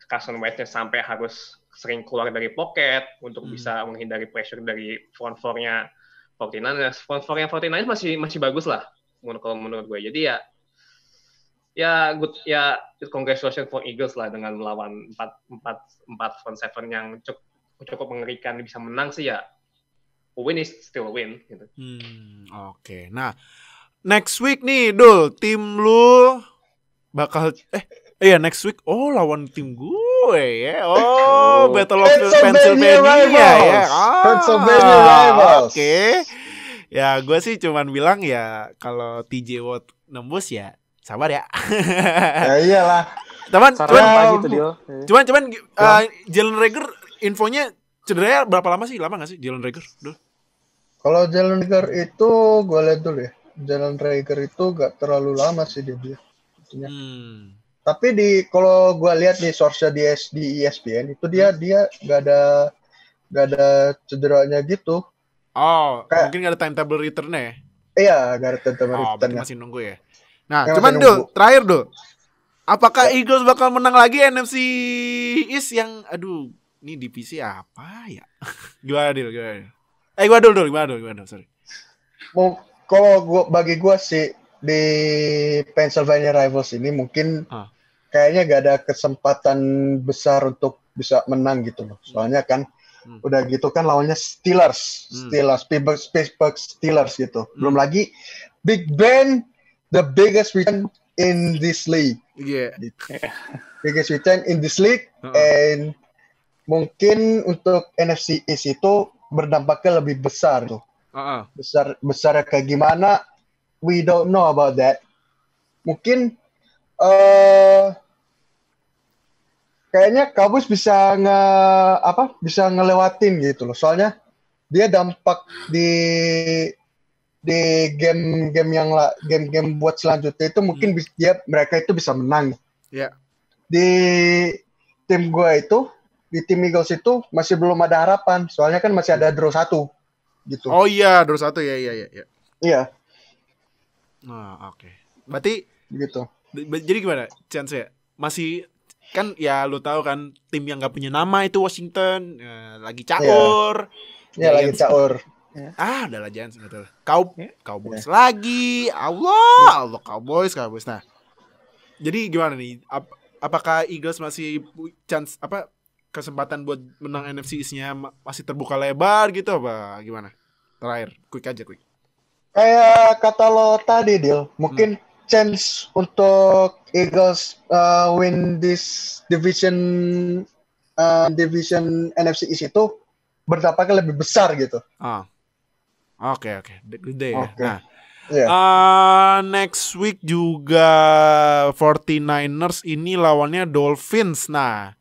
Carson Wentz-nya sampai harus sering keluar dari pocket untuk hmm. bisa menghindari pressure dari front four-nya 49ers. Eh, yang 49ers masih masih bagus lah menurut kalau menurut gue. Jadi ya ya good ya congratulations for Eagles lah dengan melawan 4 4 4 front seven yang cukup, cukup mengerikan bisa menang sih ya. A win is still a win gitu. Hmm, oke. Okay. Nah, next week nih, Dul, tim lu bakal eh iya next week oh lawan tim gue Oh Oh, Battle of Pennsylvania, Pennsylvania rivals. ya. oh, Pennsylvania Rivals. Oke. Okay. Ya, gue sih cuman bilang ya kalau TJ Watt nembus ya sabar ya. ya iyalah. Teman, cuman, gitu dia. Eh. cuman, cuman, uh, Jalen Rager infonya cederanya berapa lama sih? Lama gak sih Jalen Rager? Duh. Kalau Jalen Rager itu gue lihat dulu ya. Jalen Rager itu gak terlalu lama sih dia dia. Hmm. Tapi di kalau gue lihat nih source di di ESPN itu dia hmm. dia nggak ada nggak ada cederanya gitu. Oh, Kayak, mungkin gak ada timetable return ya? Iya, gak ada timetable oh, return. masih nunggu ya. Nah, ya, cuman do terakhir do Apakah ya. Eagles bakal menang lagi NFC East yang aduh, ini divisi apa ya? gue adil, gue adil. Eh, gue dulu dulu gue adil, gue adil, sorry. Mau kalau gua bagi gua sih di Pennsylvania Rivals ini mungkin ah. kayaknya gak ada kesempatan besar untuk bisa menang gitu loh. Soalnya kan hmm. udah gitu kan lawannya Steelers, hmm. Steelers, Pittsburgh, Pittsburgh Steelers gitu. Hmm. Belum lagi Big Ben, the biggest return in this league. Yeah. Gitu. biggest return in this league uh-uh. and mungkin untuk NFC East itu berdampaknya lebih besar tuh. Uh-uh. Besar besar kayak gimana we don't know about that. Mungkin uh, kayaknya Kabus bisa nge apa bisa ngelewatin gitu loh. Soalnya dia dampak di di game-game yang game-game buat selanjutnya itu mungkin hmm. dia mereka itu bisa menang. Ya. Yeah. Di tim gue itu di tim Eagles itu masih belum ada harapan. Soalnya kan masih ada draw satu gitu. Oh iya, draw satu ya, ya, ya, ya. iya iya iya. Iya. Nah, oke. Okay. Berarti gitu. Jadi gimana? Chance ya? Masih kan ya lu tahu kan tim yang gak punya nama itu Washington ya, lagi caur. Ya, ya lagi caur. Ya. Kan? Ah, adalah Giants betul. Kau ya. Cowboys ya. lagi. Allah, ya. Allah Cowboys, Cowboys. Nah. Jadi gimana nih? Ap apakah Eagles masih chance apa kesempatan buat menang NFC-nya masih terbuka lebar gitu apa gimana? Terakhir, quick aja quick kayak kata lo tadi Dil, mungkin hmm. chance untuk Eagles uh, win this division uh, division NFC East itu berdampaknya lebih besar gitu. Ah. Oke, oke. The Gede ya. Nah. Yeah. Iya. Uh, next week juga 49ers ini lawannya Dolphins. Nah,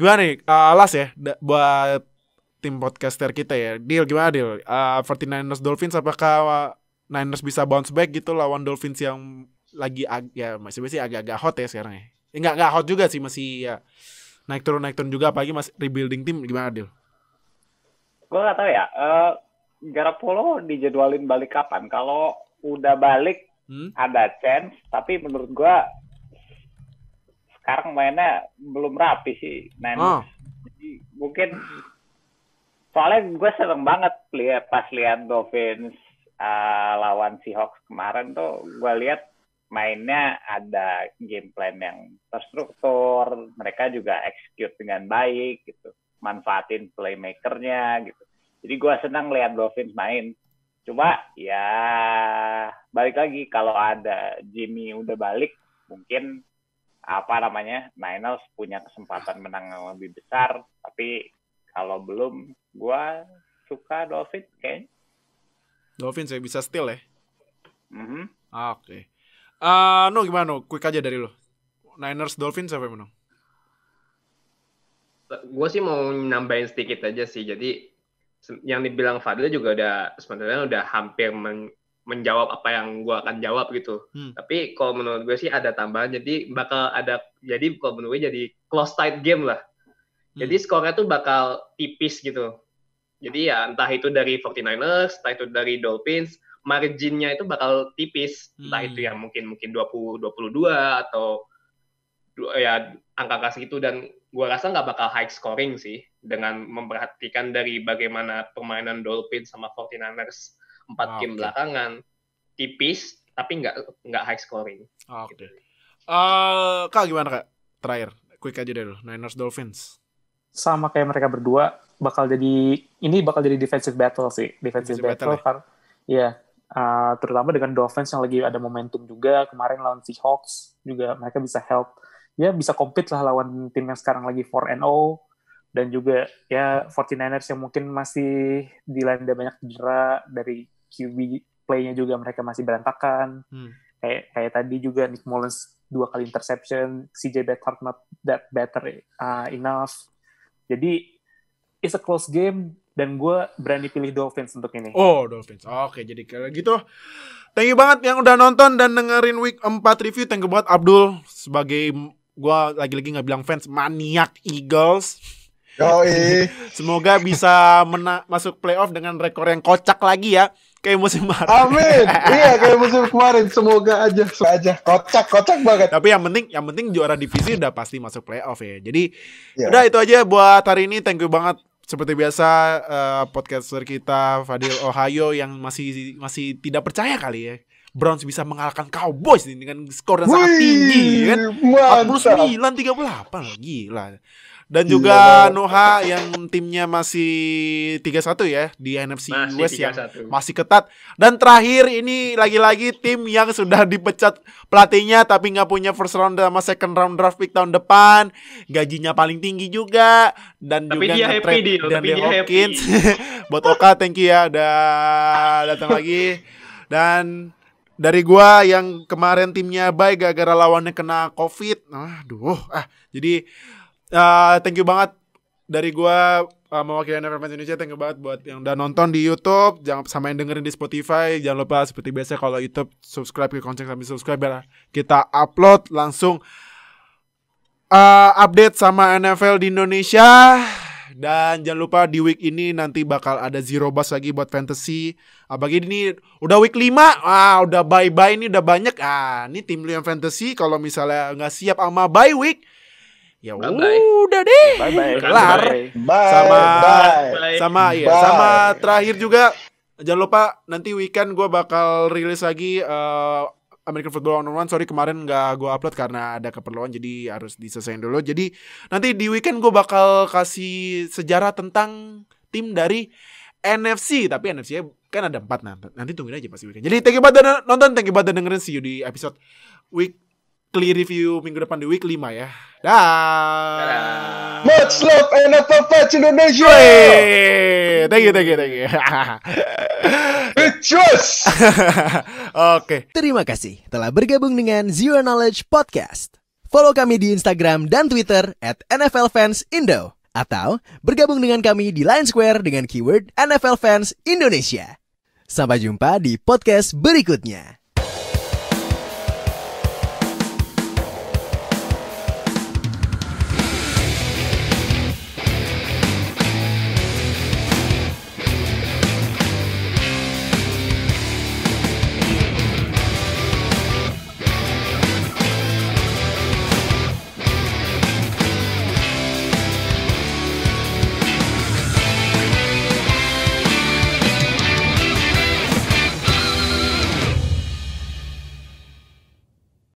gimana nih? Uh, alas ya buat tim podcaster kita ya. Deal gimana deal? Uh, ah, 49ers Dolphins apakah ah, Niners bisa bounce back gitu lawan Dolphins yang lagi ya masih masih agak-agak hot ya sekarang ya. Eh, enggak enggak hot juga sih masih ya naik turun naik turun juga apalagi masih rebuilding tim gimana deal? Gue gak tau ya. Uh, eh, Garapolo dijadwalin balik kapan? Kalau udah balik hmm? ada chance, tapi menurut gue sekarang mainnya belum rapi sih Niners. Oh. Jadi mungkin Soalnya gue seneng banget lihat pas lihat Dolphins uh, lawan Seahawks kemarin tuh gue lihat mainnya ada game plan yang terstruktur, mereka juga execute dengan baik gitu, manfaatin playmakernya gitu. Jadi gue senang lihat Dolphins main. Cuma ya balik lagi kalau ada Jimmy udah balik mungkin apa namanya Niners punya kesempatan menang yang lebih besar tapi kalau belum Gua suka dolphin kan? Dolphin saya bisa still ya. Mm -hmm. ah, Oke. Okay. Uh, no gimana no? Quick aja dari lo. Niners Dolphin siapa yang menang? Gue sih mau nambahin sedikit aja sih. Jadi yang dibilang Fadli juga udah sebenarnya udah hampir men menjawab apa yang gue akan jawab gitu. Hmm. Tapi kalau menurut gue sih ada tambahan. Jadi bakal ada jadi kalau menurut gue jadi close tight game lah. Hmm. Jadi skornya tuh bakal tipis gitu. Jadi ya entah itu dari 49ers, entah itu dari Dolphins, marginnya itu bakal tipis. Entah hmm. itu yang mungkin mungkin 20 22 atau ya angka kasih itu. dan gua rasa nggak bakal high scoring sih dengan memperhatikan dari bagaimana permainan Dolphins sama 49ers empat okay. Ah, game belakangan tipis tapi nggak nggak high scoring. Ah, oke. Okay. Gitu. Uh, kak gimana kak? Terakhir, quick aja deh lo. Niners Dolphins. Sama kayak mereka berdua, bakal jadi ini bakal jadi defensive battle sih defensive, defensive battle, battle ya? yeah. Iya. uh, terutama dengan Dolphins yang lagi ada momentum juga kemarin lawan Seahawks juga mereka bisa help ya bisa compete lah lawan tim yang sekarang lagi 4 and 0 dan juga ya 49ers yang mungkin masih dilanda banyak cedera dari QB play-nya juga mereka masih berantakan hmm. kayak kayak tadi juga Nick Mullins dua kali interception CJ Beathard not that better uh, enough jadi it's a close game dan gue berani pilih Dolphins untuk ini. Oh, Dolphins. Oke, jadi kayak gitu thank you banget yang udah nonton dan dengerin week 4 review. Thank you banget Abdul sebagai gue lagi-lagi nggak bilang fans maniak Eagles. Yoi. Semoga bisa mena masuk playoff dengan rekor yang kocak lagi ya. Kayak musim kemarin. Amin. iya, kayak musim kemarin. Semoga aja, semoga aja. Kocak, kocak banget. Tapi yang penting, yang penting juara divisi udah pasti masuk playoff ya. Jadi, yeah. udah itu aja buat hari ini. Thank you banget seperti biasa uh, podcaster kita Fadil Ohio yang masih masih tidak percaya kali ya Browns bisa mengalahkan Cowboys nih dengan skor yang sangat tinggi kan. 49 38 lagi gila. Dan juga gila. Noha yang timnya masih 3-1 ya di NFC masih West yang masih ketat. Dan terakhir ini lagi-lagi tim yang sudah dipecat pelatihnya tapi nggak punya first round sama second round draft pick tahun depan, gajinya paling tinggi juga dan tapi juga dia happy deal, dan tapi dia Hawkins. Happy. Buat Oka thank you ya udah datang lagi dan dari gua yang kemarin timnya baik gara-gara lawannya kena covid aduh ah jadi uh, thank you banget dari gua uh, mewakili Fans Indonesia thank you banget buat yang udah nonton di YouTube jangan sama dengerin di Spotify jangan lupa seperti biasa kalau YouTube subscribe ke konsep kami subscribe biar kita upload langsung uh, update sama NFL di Indonesia dan jangan lupa di week ini nanti bakal ada zero bus lagi buat fantasy. Apalagi ini udah week 5, ah udah bye-bye ini udah banyak. Ah, ini tim lu yang fantasy kalau misalnya nggak siap sama bye week, ya bye -bye. udah deh bye -bye. kelar bye. Bye. sama bye. sama ya bye. sama terakhir juga jangan lupa nanti weekend gue bakal rilis lagi uh, American Football One on One sorry kemarin nggak gue upload karena ada keperluan jadi harus diselesaikan dulu jadi nanti di weekend gue bakal kasih sejarah tentang tim dari NFC tapi NFC nya kan ada empat nanti nanti tungguin aja pasti weekend jadi thank you buat nonton thank you buat dengerin see you di episode weekly review minggu depan di week 5 ya dah much love and a Indonesia thank you thank you thank you Cus! Oke. Terima kasih telah bergabung dengan Zero Knowledge Podcast. Follow kami di Instagram dan Twitter at NFL Fans Indo. Atau bergabung dengan kami di Line Square dengan keyword NFL Fans Indonesia. Sampai jumpa di podcast berikutnya.